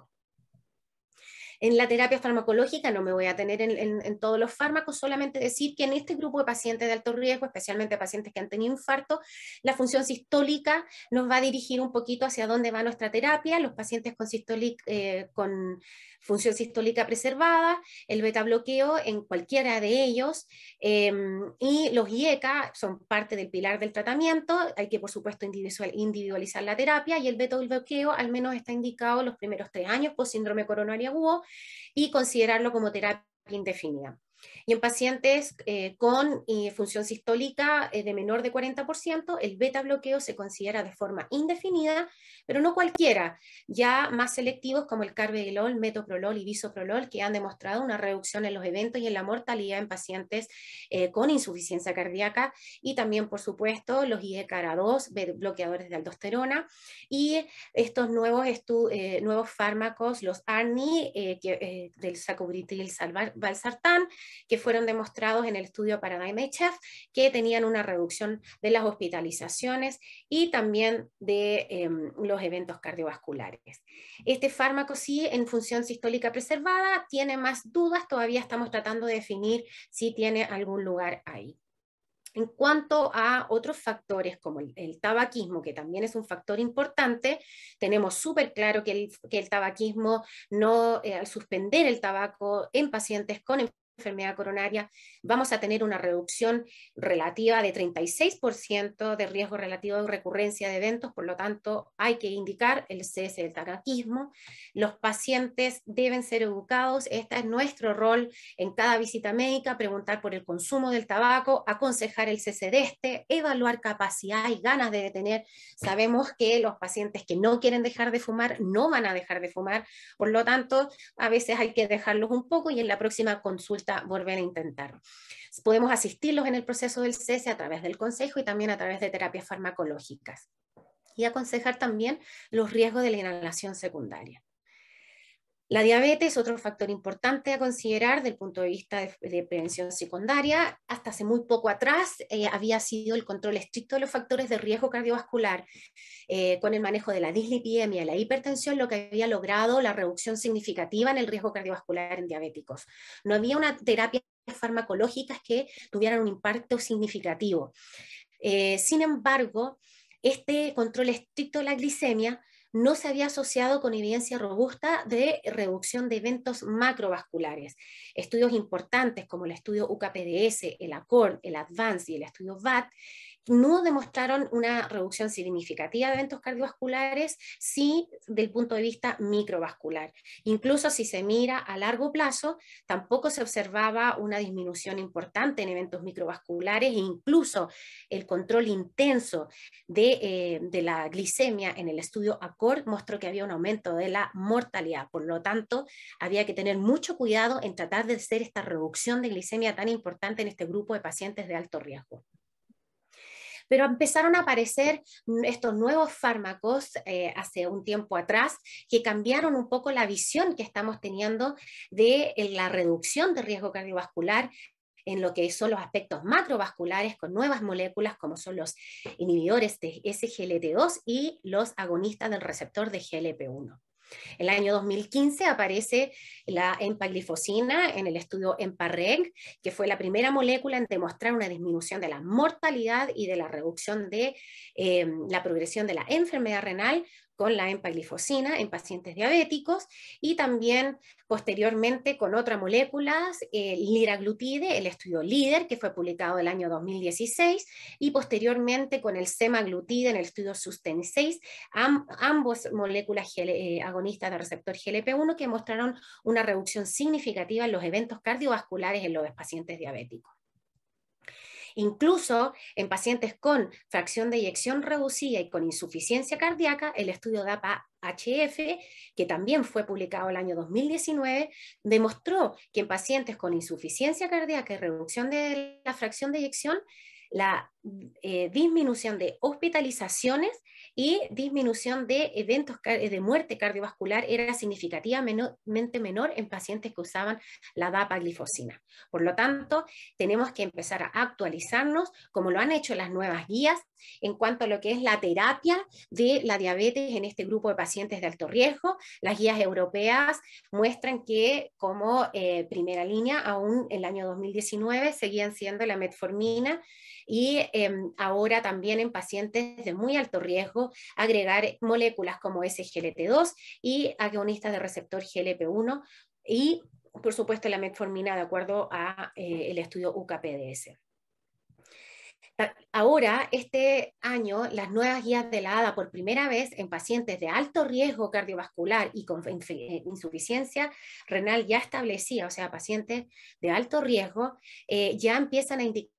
En la terapia farmacológica no me voy a tener en, todos los fármacos, solamente decir que en este grupo de pacientes de alto riesgo, especialmente pacientes que han tenido infarto, la función sistólica nos va a dirigir un poquito hacia dónde va nuestra terapia. Los pacientes con, eh, con función sistólica preservada, el beta bloqueo en cualquiera de ellos em, y los IECA son parte del pilar del tratamiento. Hay que, por supuesto, individualizar la terapia y el beta bloqueo al menos está indicado los primeros tres años por síndrome coronario agudo y considerarlo como terapia indefinida. Y en pacientes eh, con eh, función sistólica eh, de menor de 40%, el beta bloqueo se considera de forma indefinida, pero no cualquiera, ya más selectivos como el carvedilol, metoprolol y bisoprolol, que han demostrado una reducción en los eventos y en la mortalidad en pacientes con insuficiencia cardíaca, y también, por supuesto, los IECARA2, bloqueadores de aldosterona, y estos nuevos, nuevos fármacos, los ARNI, que, del sacubitril valsartán, que fueron demostrados en el estudio Paradigm HF, que tenían una reducción de las hospitalizaciones y también de em, los eventos cardiovasculares. Este fármaco sí, en función sistólica preservada, tiene más dudas, todavía estamos tratando de definir si tiene algún lugar ahí. En cuanto a otros factores como el, tabaquismo, que también es un factor importante, tenemos súper claro que el, tabaquismo, no, eh, al suspender el tabaco en pacientes con enfermedad coronaria, vamos a tener una reducción relativa de 36% de riesgo relativo de recurrencia de eventos, por lo tanto hay que indicar el cese del tabaquismo. Los pacientes deben ser educados, este es nuestro rol en cada visita médica, preguntar por el consumo del tabaco, aconsejar el cese de este, evaluar capacidad y ganas de detener. Sabemos que los pacientes que no quieren dejar de fumar no van a dejar de fumar, por lo tanto a veces hay que dejarlos un poco y en la próxima consulta volver a intentarlo. Podemos asistirlos en el proceso del cese a través del consejo y también a través de terapias farmacológicas y aconsejar también los riesgos de la inhalación secundaria. La diabetes, es otro factor importante a considerar desde el punto de vista de, prevención secundaria, hasta hace muy poco atrás eh, había sido el control estricto de los factores de riesgo cardiovascular eh, con el manejo de la dislipidemia, y la hipertensión, lo que había logrado la reducción significativa en el riesgo cardiovascular en diabéticos. No había una terapia farmacológicas que tuvieran un impacto significativo. Eh, sin embargo, este control estricto de la glicemia no se había asociado con evidencia robusta de reducción de eventos macrovasculares. Estudios importantes como el estudio UKPDS, el ACORN, el ADVANCE y el estudio VAT no demostraron una reducción significativa de eventos cardiovasculares, si del punto de vista microvascular. Incluso si se mira a largo plazo, tampoco se observaba una disminución importante en eventos microvasculares e incluso el control intenso de, eh, de la glicemia en el estudio ACORD mostró que había un aumento de la mortalidad. Por lo tanto, había que tener mucho cuidado en tratar de hacer esta reducción de glicemia tan importante en este grupo de pacientes de alto riesgo pero empezaron a aparecer estos nuevos fármacos eh, hace un tiempo atrás que cambiaron un poco la visión que estamos teniendo de eh, la reducción de riesgo cardiovascular en lo que son los aspectos macrovasculares con nuevas moléculas como son los inhibidores de SGLT2 y los agonistas del receptor de GLP1. El año 2015 aparece la empaglifosina en el estudio EMPAREG, que fue la primera molécula en demostrar una disminución de la mortalidad y de la reducción de eh, la progresión de la enfermedad renal con la empaglifosina en pacientes diabéticos y también posteriormente con otras moléculas, el liraglutide, el estudio líder que fue publicado el año 2016 y posteriormente con el semaglutide en el estudio Susten 6, ambos moléculas eh, agonistas del receptor GLP-1 que mostraron una reducción significativa en los eventos cardiovasculares en los pacientes diabéticos. Incluso en pacientes con fracción de eyección reducida y con insuficiencia cardíaca, el estudio dapa HF, que también fue publicado el año 2019, demostró que en pacientes con insuficiencia cardíaca y reducción de la fracción de eyección, la eh, disminución de hospitalizaciones y disminución de eventos de muerte cardiovascular era significativamente menor en pacientes que usaban la dapaglifosina. Por lo tanto, tenemos que empezar a actualizarnos, como lo han hecho las nuevas guías, en cuanto a lo que es la terapia de la diabetes en este grupo de pacientes de alto riesgo. Las guías europeas muestran que como eh, primera línea, aún en el año 2019, seguían siendo la metformina, y em, ahora también en pacientes de muy alto riesgo agregar moléculas como SGLT2 y agonistas de receptor GLP1 y por supuesto la metformina de acuerdo al eh, estudio UKPDS. Ahora, este año, las nuevas guías de la ADA por primera vez en pacientes de alto riesgo cardiovascular y con eh, insuficiencia renal ya establecida, o sea, pacientes de alto riesgo, eh, ya empiezan a indicar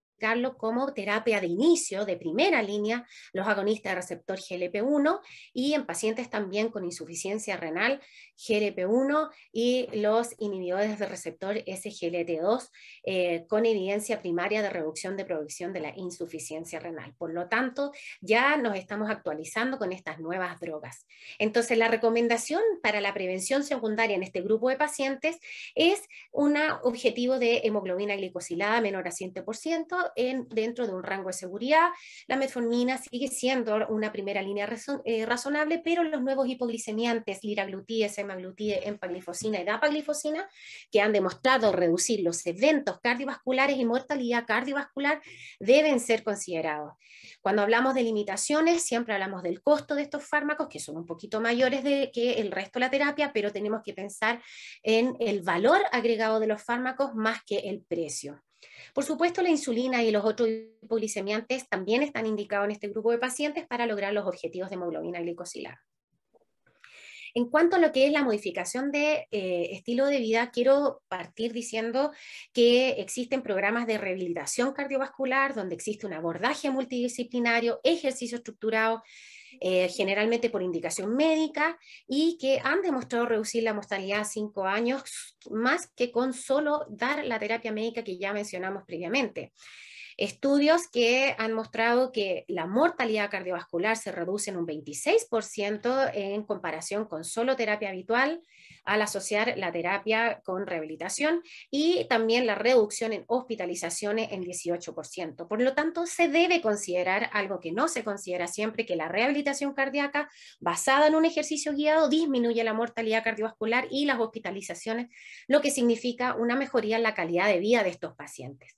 como terapia de inicio, de primera línea, los agonistas de receptor GLP-1 y en pacientes también con insuficiencia renal GLP-1 y los inhibidores de receptor SGLT2 eh, con evidencia primaria de reducción de producción de la insuficiencia renal. Por lo tanto, ya nos estamos actualizando con estas nuevas drogas. Entonces, la recomendación para la prevención secundaria en este grupo de pacientes es un objetivo de hemoglobina glicosilada menor a 100% dentro de un rango de seguridad. La metformina sigue siendo una primera línea eh, razonable, pero los nuevos hipoglicemiantes, liraglutide, semaglutide, empaglifosina y dapaglifosina, que han demostrado reducir los eventos cardiovasculares y mortalidad cardiovascular, deben ser considerados. Cuando hablamos de limitaciones, siempre hablamos del costo de estos fármacos, que son un poquito mayores que el resto de la terapia, pero tenemos que pensar en el valor agregado de los fármacos más que el precio. Por supuesto, la insulina y los otros hipoglicemiantes también están indicados en este grupo de pacientes para lograr los objetivos de hemoglobina glicosilada. En cuanto a lo que es la modificación de eh, estilo de vida, quiero partir diciendo que existen programas de rehabilitación cardiovascular donde existe un abordaje multidisciplinario, ejercicio estructurado, eh, generalmente por indicación médica, y que han demostrado reducir la mortalidad a 5 años más que con solo dar la terapia médica que ya mencionamos previamente. Estudios que han mostrado que la mortalidad cardiovascular se reduce en un 26% en comparación con solo terapia habitual al asociar la terapia con rehabilitación y también la reducción en hospitalizaciones en 18%. Por lo tanto, se debe considerar algo que no se considera siempre, que la rehabilitación cardíaca basada en un ejercicio guiado disminuye la mortalidad cardiovascular y las hospitalizaciones, lo que significa una mejoría en la calidad de vida de estos pacientes.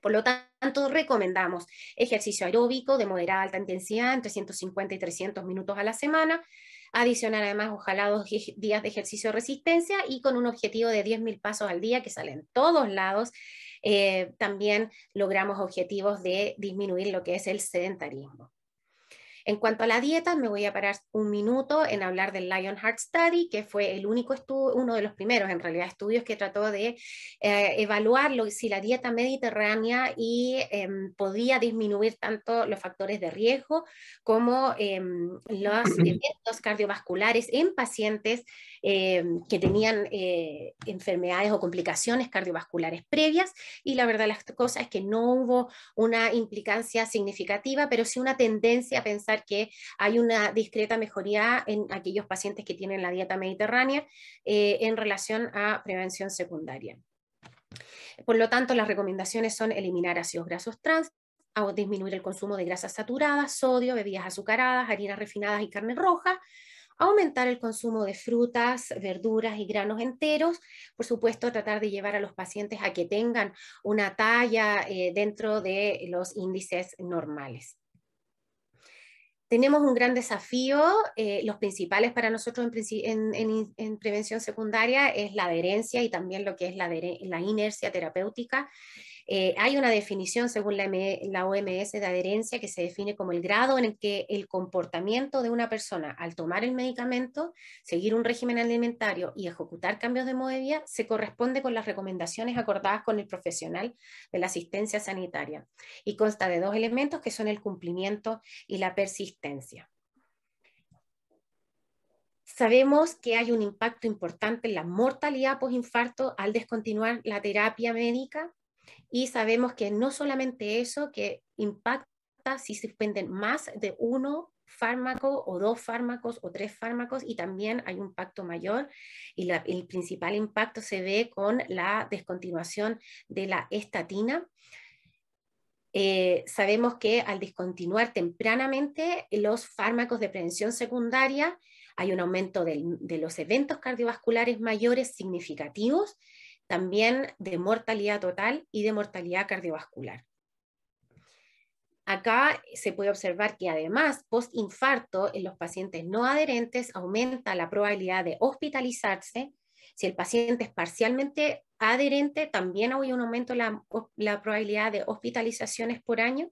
Por lo tanto, recomendamos ejercicio aeróbico de moderada alta intensidad entre 150 y 300 minutos a la semana, adicionar además ojalá dos días de ejercicio resistencia y con un objetivo de 10.000 pasos al día que salen todos lados. Eh, también logramos objetivos de disminuir lo que es el sedentarismo. En cuanto a la dieta, me voy a parar un minuto en hablar del heart Study, que fue el único estudio, uno de los primeros en realidad estudios que trató de eh, evaluarlo evaluar si la dieta mediterránea y, em, podía disminuir tanto los factores de riesgo como em, los eventos cardiovasculares en pacientes Em, que tenían eh, enfermedades o complicaciones cardiovasculares previas y la verdad las cosas es que no hubo una implicancia significativa, pero sí una tendencia a pensar que hay una discreta mejoría en aquellos pacientes que tienen la dieta mediterránea eh, en relación a prevención secundaria. Por lo tanto, las recomendaciones son eliminar ácidos grasos trans, o disminuir el consumo de grasas saturadas, sodio, bebidas azucaradas, harinas refinadas y carne roja, aumentar el consumo de frutas, verduras y granos enteros, por supuesto tratar de llevar a los pacientes a que tengan una talla eh, dentro de los índices normales. Tenemos un gran desafío, eh, los principales para nosotros en, prevención secundaria es la adherencia y también lo que es la inercia terapéutica. Eh, hay una definición según la, OMS de adherencia que se define como el grado en el que el comportamiento de una persona al tomar el medicamento, seguir un régimen alimentario y ejecutar cambios de modo se corresponde con las recomendaciones acordadas con el profesional de la asistencia sanitaria y consta de dos elementos que son el cumplimiento y la persistencia. Sabemos que hay un impacto importante en la mortalidad infarto al descontinuar la terapia médica y sabemos que no solamente eso, que impacta si se suspenden más de uno fármaco o dos fármacos o tres fármacos y también hay un impacto mayor y el principal impacto se ve con la descontinuación de la estatina. Eh, sabemos que al discontinuar tempranamente los fármacos de prevención secundaria hay un aumento de los eventos cardiovasculares mayores significativos también de mortalidad total y de mortalidad cardiovascular. Acá se puede observar que además, post-infarto, en los pacientes no adherentes aumenta la probabilidad de hospitalizarse. Si el paciente es parcialmente adherente, también hay un aumento en la, la probabilidad de hospitalizaciones por año.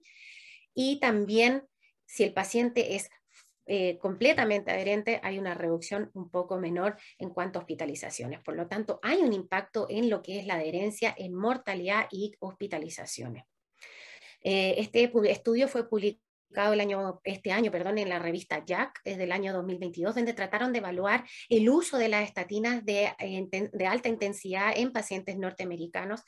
Y también, si el paciente es eh, completamente adherente, hay una reducción un poco menor en cuanto a hospitalizaciones. Por lo tanto, hay un impacto en lo que es la adherencia en mortalidad y hospitalizaciones. Eh, este estudio fue publicado el año, este año perdón, en la revista Jack, desde el año 2022, donde trataron de evaluar el uso de las estatinas de, alta intensidad en pacientes norteamericanos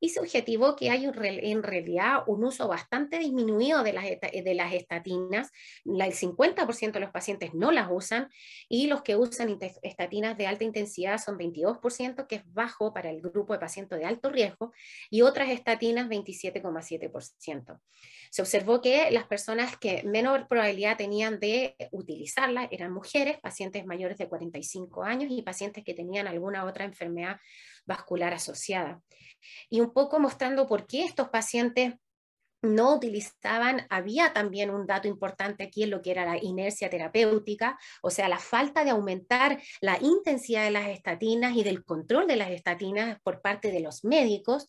y se objetivó que hay un, en realidad un uso bastante disminuido de las, de las estatinas. el 50% de los pacientes no las usan y los que usan estatinas de alta intensidad son 22%, que es bajo para el grupo de pacientes de alto riesgo, y otras estatinas 27,7%. Se observó que las personas que menor probabilidad tenían de utilizarla eran mujeres, pacientes mayores de 45 años y pacientes que tenían alguna otra enfermedad vascular asociada. Y un poco mostrando por qué estos pacientes no utilizaban, había también un dato importante aquí en lo que era la inercia terapéutica, o sea, la falta de aumentar la intensidad de las estatinas y del control de las estatinas por parte de los médicos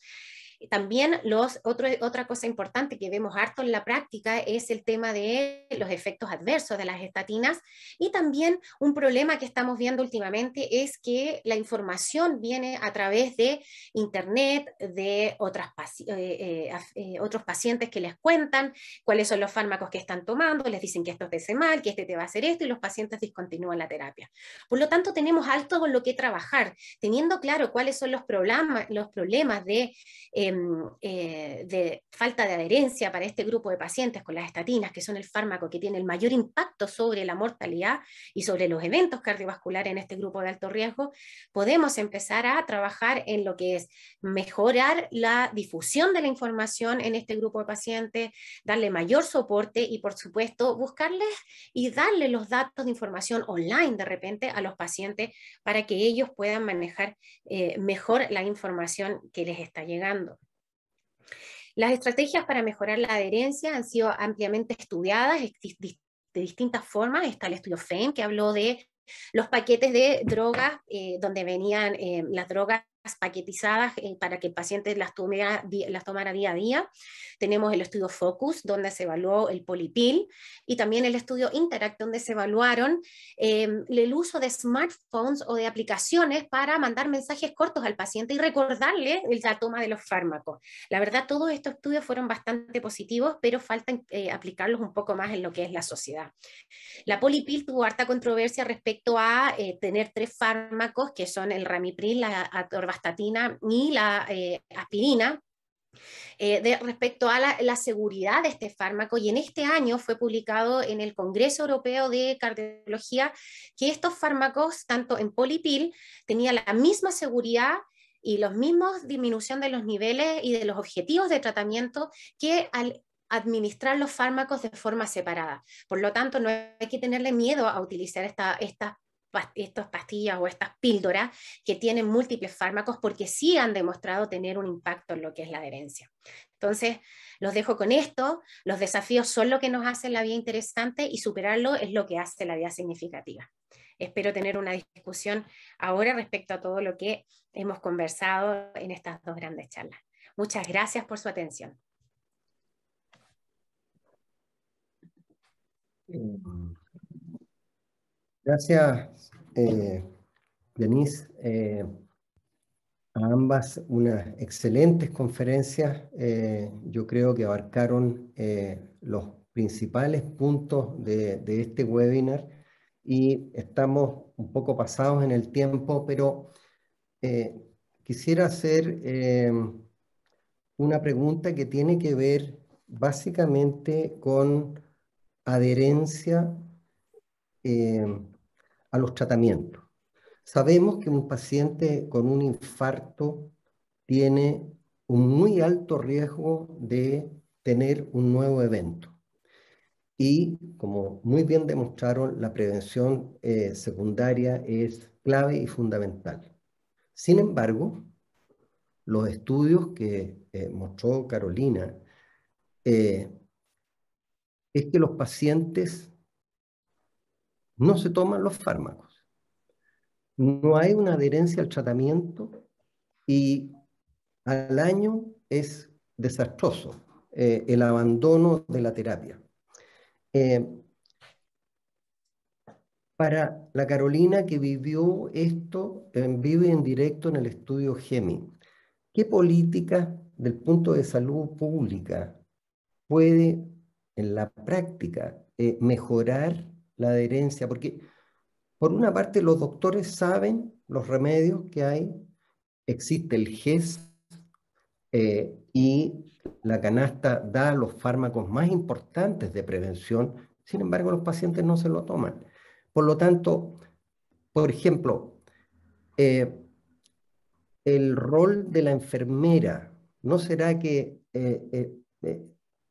también los, otro, otra cosa importante que vemos harto en la práctica es el tema de los efectos adversos de las estatinas y también un problema que estamos viendo últimamente es que la información viene a través de internet, de otras, eh, eh, eh, otros pacientes que les cuentan cuáles son los fármacos que están tomando, les dicen que esto te hace mal, que este te va a hacer esto y los pacientes discontinúan la terapia. Por lo tanto, tenemos alto con lo que trabajar, teniendo claro cuáles son los, problemas los problemas de... Em, eh, de falta de adherencia para este grupo de pacientes con las estatinas, que son el fármaco que tiene el mayor impacto sobre la mortalidad y sobre los eventos cardiovasculares en este grupo de alto riesgo, podemos empezar a trabajar en lo que es mejorar la difusión de la información en este grupo de pacientes, darle mayor soporte y, por supuesto, buscarles y darle los datos de información online de repente a los pacientes para que ellos puedan manejar eh, mejor la información que les está llegando. Las estrategias para mejorar la adherencia han sido ampliamente estudiadas de distintas formas. Está el estudio FEM, que habló de los paquetes de drogas, eh, donde venían eh, las drogas paquetizadas eh, para que el paciente las, tomara, las tomara día a día. Tenemos el estudio Focus, donde se evaluó el polipil, y también el estudio Interact, donde se evaluaron em, el uso de smartphones o de aplicaciones para mandar mensajes cortos al paciente y recordarle la toma de los fármacos. La verdad, todos estos estudios fueron bastante positivos, pero falta eh, aplicarlos un poco más en lo que es la sociedad. La polipil tuvo harta controversia respecto a eh, tener tres fármacos, que son el ramipril, la atorvastatina, estatina ni la eh, aspirina, eh, de, respecto a la, seguridad de este fármaco y en este año fue publicado en el Congreso Europeo de Cardiología que estos fármacos, tanto en polipil, tenía la misma seguridad y los mismos disminución de los niveles y de los objetivos de tratamiento que al administrar los fármacos de forma separada. Por lo tanto, no hay que tenerle miedo a utilizar esta, estas estas pastillas o estas píldoras que tienen múltiples fármacos porque sí han demostrado tener un impacto en lo que es la adherencia. Entonces, los dejo con esto. Los desafíos son lo que nos hace la vida interesante y superarlo es lo que hace la vida significativa. Espero tener una discusión ahora respecto a todo lo que hemos conversado en estas dos grandes charlas. Muchas gracias por su atención. Mm. Gracias, eh, Denise. Eh, a ambas unas excelentes conferencias. Eh, yo creo que abarcaron los principales puntos de, este webinar y estamos un poco pasados en el tiempo, pero quisiera hacer em, una pregunta que tiene que ver básicamente con adherencia. Em, a los tratamientos. Sabemos que un paciente con un infarto tiene un muy alto riesgo de tener un nuevo evento. Y como muy bien demostraron, la prevención eh, secundaria es clave y fundamental. Sin embargo, los estudios que eh, mostró Carolina eh, es que los pacientes no se toman los fármacos. No hay una adherencia al tratamiento y al año es desastroso eh, el abandono de la terapia. Eh, para la Carolina que vivió esto en vivo en directo en el estudio GEMI, ¿qué política del punto de salud pública puede en la práctica eh, mejorar la adherencia, porque por una parte los doctores saben los remedios que hay, existe el GES eh, y la canasta da los fármacos más importantes de prevención, sin embargo los pacientes no se lo toman. Por lo tanto, por ejemplo, eh, el rol de la enfermera, ¿no será que eh,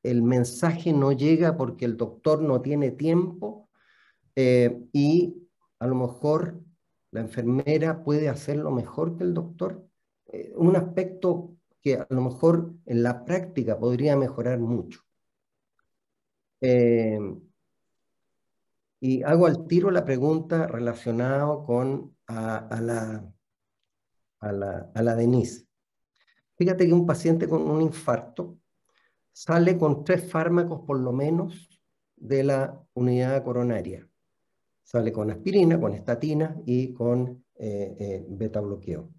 el mensaje no llega porque el doctor no tiene tiempo? Eh, y a lo mejor la enfermera puede hacerlo mejor que el doctor. Eh, un aspecto que a lo mejor en la práctica podría mejorar mucho. Eh, y hago al tiro la pregunta relacionada con la, a, la, la Denise. Fíjate que un paciente con un infarto sale con tres fármacos por lo menos de la unidad coronaria sale con aspirina, con estatina y con eh, eh, beta bloqueo.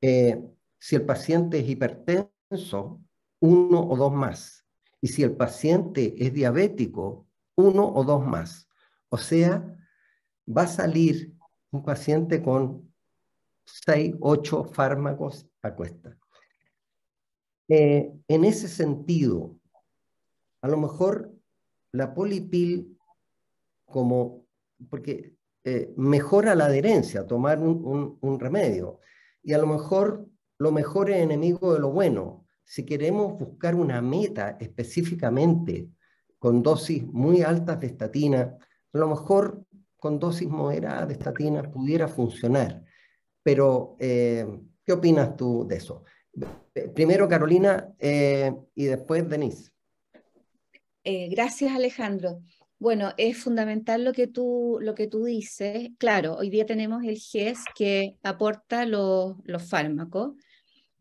Eh, si el paciente es hipertenso, uno o dos más. Y si el paciente es diabético, uno o dos más. O sea, va a salir un paciente con seis, ocho fármacos a cuesta. en ese sentido, a lo mejor la polipil como porque eh, mejora la adherencia, tomar un, remedio. Y a lo mejor lo mejor es enemigo de lo bueno. Si queremos buscar una meta específicamente con dosis muy altas de estatina, a lo mejor con dosis moderadas de estatina pudiera funcionar. Pero, eh, ¿qué opinas tú de eso? Primero Carolina eh, y después Denise. gracias Alejandro. Bueno, es fundamental lo que tú, lo que tú dices. Claro, hoy día tenemos el GES que aporta los, los fármacos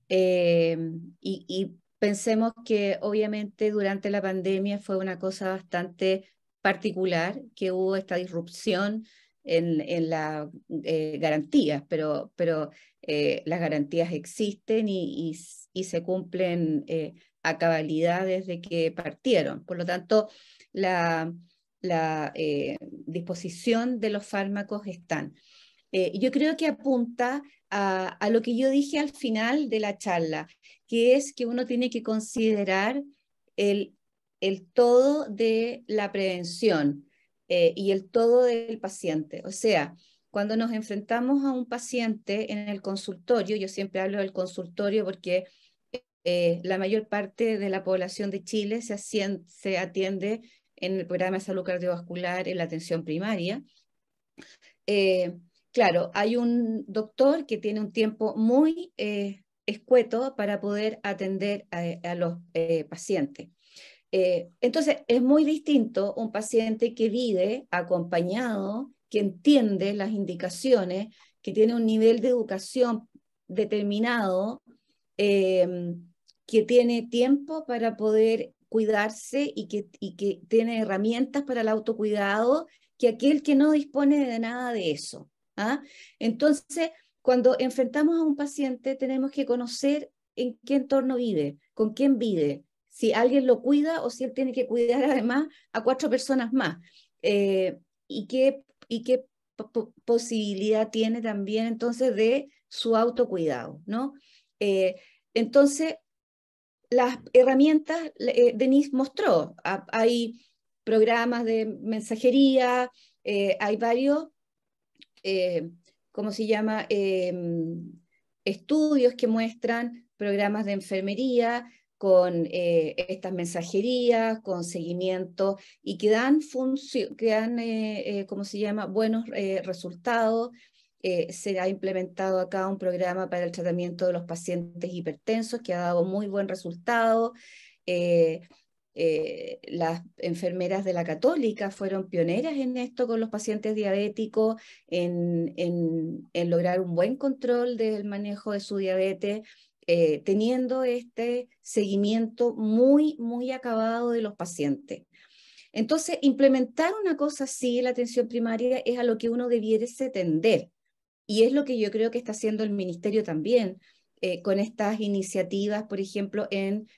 eh, y, pensemos que obviamente durante la pandemia fue una cosa bastante particular, que hubo esta disrupción en, en las eh, garantías, pero, pero eh, las garantías existen y, se cumplen a cabalidad desde que partieron. Por lo tanto, la, la eh, disposición de los fármacos están. Eh, yo creo que apunta a, lo que yo dije al final de la charla, que es que uno tiene que considerar el, todo de la prevención eh, y el todo del paciente. O sea, cuando nos enfrentamos a un paciente en el consultorio, yo siempre hablo del consultorio porque la mayor parte de la población de Chile se, se atiende en el programa de salud cardiovascular en la atención primaria. Eh, claro, hay un doctor que tiene un tiempo muy eh, escueto para poder atender a, los eh, pacientes. entonces, es muy distinto un paciente que vive acompañado, que entiende las indicaciones, que tiene un nivel de educación determinado, que tiene tiempo para poder cuidarse y que, y que tiene herramientas para el autocuidado que aquel que no dispone de nada de eso. ¿ah? Entonces, cuando enfrentamos a un paciente, tenemos que conocer en qué entorno vive, con quién vive, si alguien lo cuida o si él tiene que cuidar además a cuatro personas más. Eh, y qué, y qué posibilidad tiene también entonces de su autocuidado, ¿no? Eh, entonces, las herramientas eh, Denise mostró. hay programas de mensajería, eh, hay varios, eh, ¿cómo se llama? Em, estudios que muestran programas de enfermería con estas mensajerías, con seguimiento y que dan, que dan ¿cómo se llama?, buenos resultados eh, se ha implementado acá un programa para el tratamiento de los pacientes hipertensos que ha dado muy buen resultado. Eh, eh, las enfermeras de la católica fueron pioneras en esto con los pacientes diabéticos, en, lograr un buen control del manejo de su diabetes. teniendo este seguimiento muy, muy acabado de los pacientes. Entonces, implementar una cosa así en la atención primaria es a lo que uno debiese atender. Y es lo que yo creo que está haciendo el ministerio también, eh, con estas iniciativas, por ejemplo, en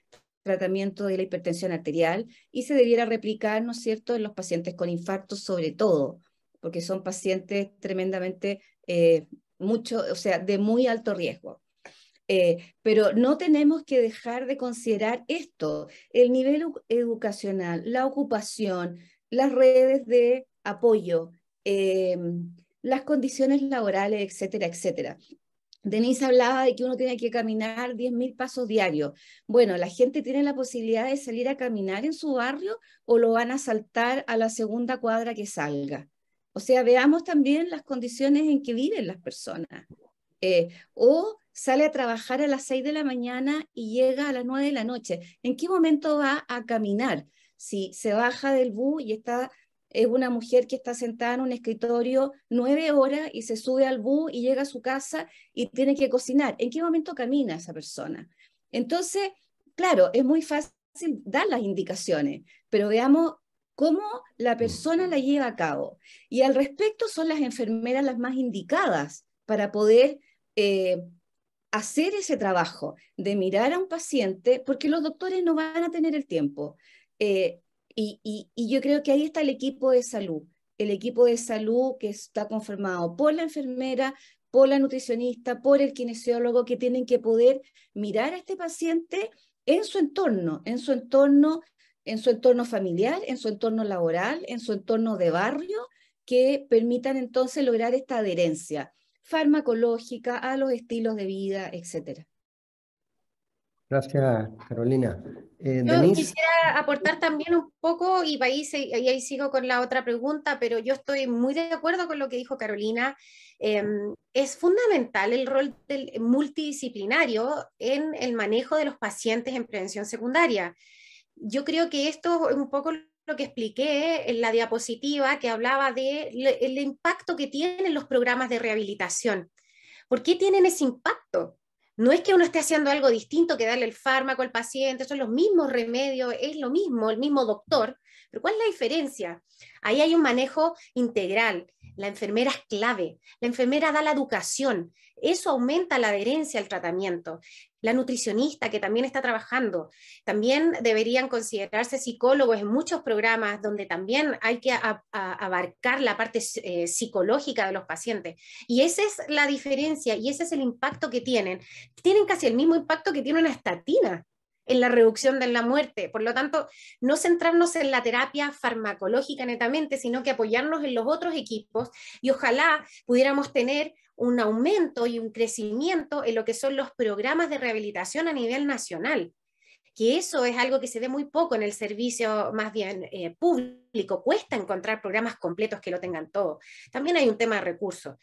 tratamiento de la hipertensión arterial, y se debiera replicar, ¿no es cierto?, en los pacientes con infarto sobre todo, porque son pacientes tremendamente, eh, mucho, o sea, de muy alto riesgo. Eh, pero no tenemos que dejar de considerar esto, el nivel educacional, la ocupación, las redes de apoyo, em, las condiciones laborales, etcétera, etcétera. Denise hablaba de que uno tiene que caminar 10.000 pasos diarios. Bueno, la gente tiene la posibilidad de salir a caminar en su barrio o lo van a saltar a la segunda cuadra que salga. O sea, veamos también las condiciones en que viven las personas. Eh, o sale a trabajar a las 6 de la mañana y llega a las 9 de la noche. ¿En qué momento va a caminar? Si se baja del bus y está es una mujer que está sentada en un escritorio nueve horas y se sube al bus y llega a su casa y tiene que cocinar. ¿En qué momento camina esa persona? Entonces, claro, es muy fácil dar las indicaciones, pero veamos cómo la persona la lleva a cabo. Y al respecto son las enfermeras las más indicadas para poder... Eh, hacer ese trabajo de mirar a un paciente, porque los doctores no van a tener el tiempo. Eh, y, yo creo que ahí está el equipo de salud, el equipo de salud que está conformado por la enfermera, por la nutricionista, por el kinesiólogo, que tienen que poder mirar a este paciente en su entorno, en su entorno, en su entorno familiar, en su entorno laboral, en su entorno de barrio, que permitan entonces lograr esta adherencia farmacológica a los estilos de vida, etcétera. Gracias, Carolina. Eh, yo quisiera aportar también un poco, y ahí, sigo con la otra pregunta, pero yo estoy muy de acuerdo con lo que dijo Carolina. Em, es fundamental el rol multidisciplinario en el manejo de los pacientes en prevención secundaria. Yo creo que esto es un poco lo que expliqué en la diapositiva que hablaba del de el impacto que tienen los programas de rehabilitación. ¿Por qué tienen ese impacto? no es que uno esté haciendo algo distinto que darle el fármaco al paciente, son los mismos remedios, es lo mismo, el mismo doctor, pero ¿cuál es la diferencia? Ahí hay un manejo integral. La enfermera es clave. La enfermera da la educación. Eso aumenta la adherencia al tratamiento. La nutricionista que también está trabajando. También deberían considerarse psicólogos en muchos programas donde también hay que abarcar la parte eh, psicológica de los pacientes. Y esa es la diferencia y ese es el impacto que tienen. Tienen casi el mismo impacto que tiene una estatina en la reducción de la muerte. Por lo tanto, no centrarnos en la terapia farmacológica netamente, sino que apoyarnos en los otros equipos y ojalá pudiéramos tener un aumento y un crecimiento en lo que son los programas de rehabilitación a nivel nacional que eso es algo que se ve muy poco en el servicio más bien eh, público, cuesta encontrar programas completos que lo tengan todo. También hay un tema de recursos.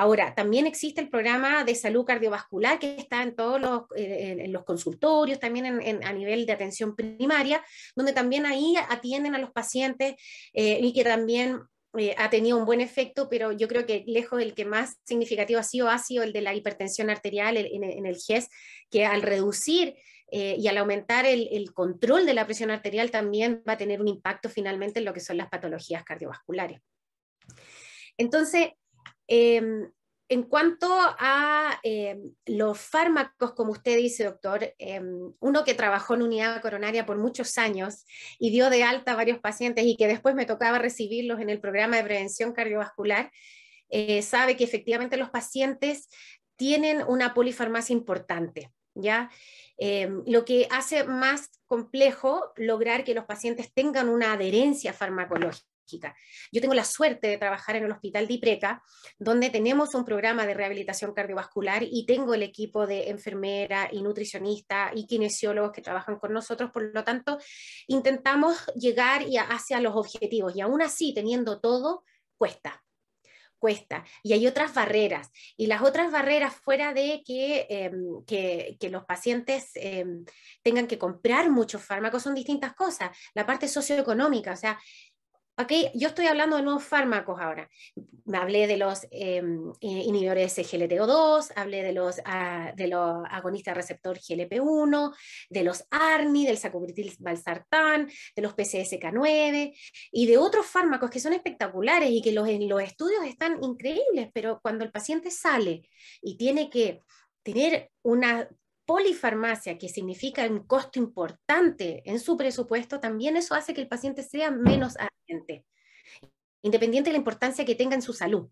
Ahora, también existe el programa de salud cardiovascular que está en todos los, eh, consultorios, también a nivel de atención primaria, donde también ahí atienden a los pacientes eh, y que también eh, ha tenido un buen efecto, pero yo creo que lejos el que más significativo ha sido ha sido el de la hipertensión arterial en, el GES, que al reducir y al aumentar el, el, control de la presión arterial también va a tener un impacto finalmente en lo que son las patologías cardiovasculares. Entonces, Em, en cuanto a em, los fármacos, como usted dice, doctor, em, uno que trabajó en unidad coronaria por muchos años y dio de alta a varios pacientes y que después me tocaba recibirlos en el programa de prevención cardiovascular, eh, sabe que efectivamente los pacientes tienen una polifarmacia importante. ¿ya? lo que hace más complejo lograr que los pacientes tengan una adherencia farmacológica. Yo tengo la suerte de trabajar en el Hospital de Ipreca, donde tenemos un programa de rehabilitación cardiovascular y tengo el equipo de enfermera y nutricionista y kinesiólogos que trabajan con nosotros, por lo tanto, intentamos llegar hacia los objetivos y aún así, teniendo todo, cuesta cuesta y hay otras barreras y las otras barreras fuera de que, em, los pacientes em, tengan que comprar muchos fármacos son distintas cosas la parte socioeconómica o sea yo estoy hablando de nuevos fármacos ahora. hablé de los em, eh, inhibidores GLTO2, hablé de los, ah, de los agonistas receptor GLP1, de los ARNI, del sacubitril valsartán, de los PCSK9 y de otros fármacos que son espectaculares y que los, en los estudios están increíbles, pero cuando el paciente sale y tiene que tener una polifarmacia, que significa un costo importante en su presupuesto, también eso hace que el paciente sea menos agente, independiente de la importancia que tenga en su salud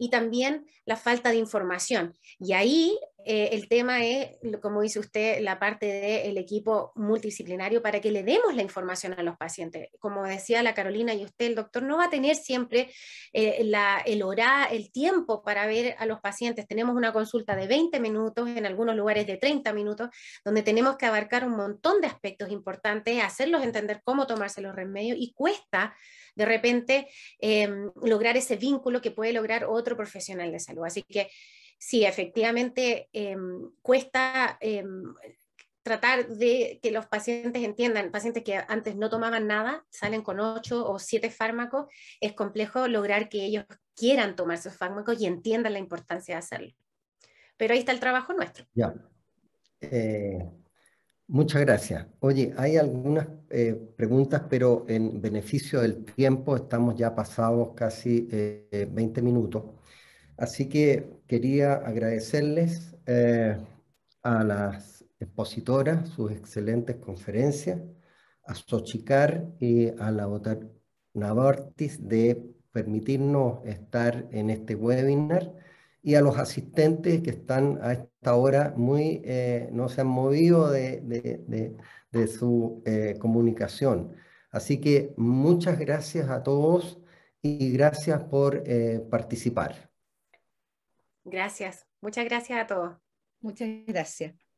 y también la falta de información. Y ahí eh, el tema es, como dice usted, la parte del equipo multidisciplinario para que le demos la información a los pacientes. Como decía la Carolina y usted, el doctor no va a tener siempre eh, el hora, el tiempo para ver a los pacientes. Tenemos una consulta de 20 minutos, en algunos lugares de 30 minutos, donde tenemos que abarcar un montón de aspectos importantes, hacerlos entender cómo tomarse los remedios y cuesta de repente em, lograr ese vínculo que puede lograr otro profesional de salud. Así que sí, efectivamente em, cuesta em, tratar de que los pacientes entiendan, pacientes que antes no tomaban nada, salen con ocho o siete fármacos, es complejo lograr que ellos quieran tomar sus fármacos y entiendan la importancia de hacerlo. Pero ahí está el trabajo nuestro. Eh, Muchas gracias. Oye, hay algunas eh, preguntas, pero en beneficio del tiempo estamos ya pasados casi 20 eh, minutos. Así que quería agradecerles eh, a las expositoras sus excelentes conferencias, a Sochicar y a la Navartis de permitirnos estar en este webinar y a los asistentes que están a esta hora muy, eh, no se han movido de, su eh, comunicación. Así que muchas gracias a todos y gracias por eh, participar. Gracias, muchas gracias a todos. Muchas gracias.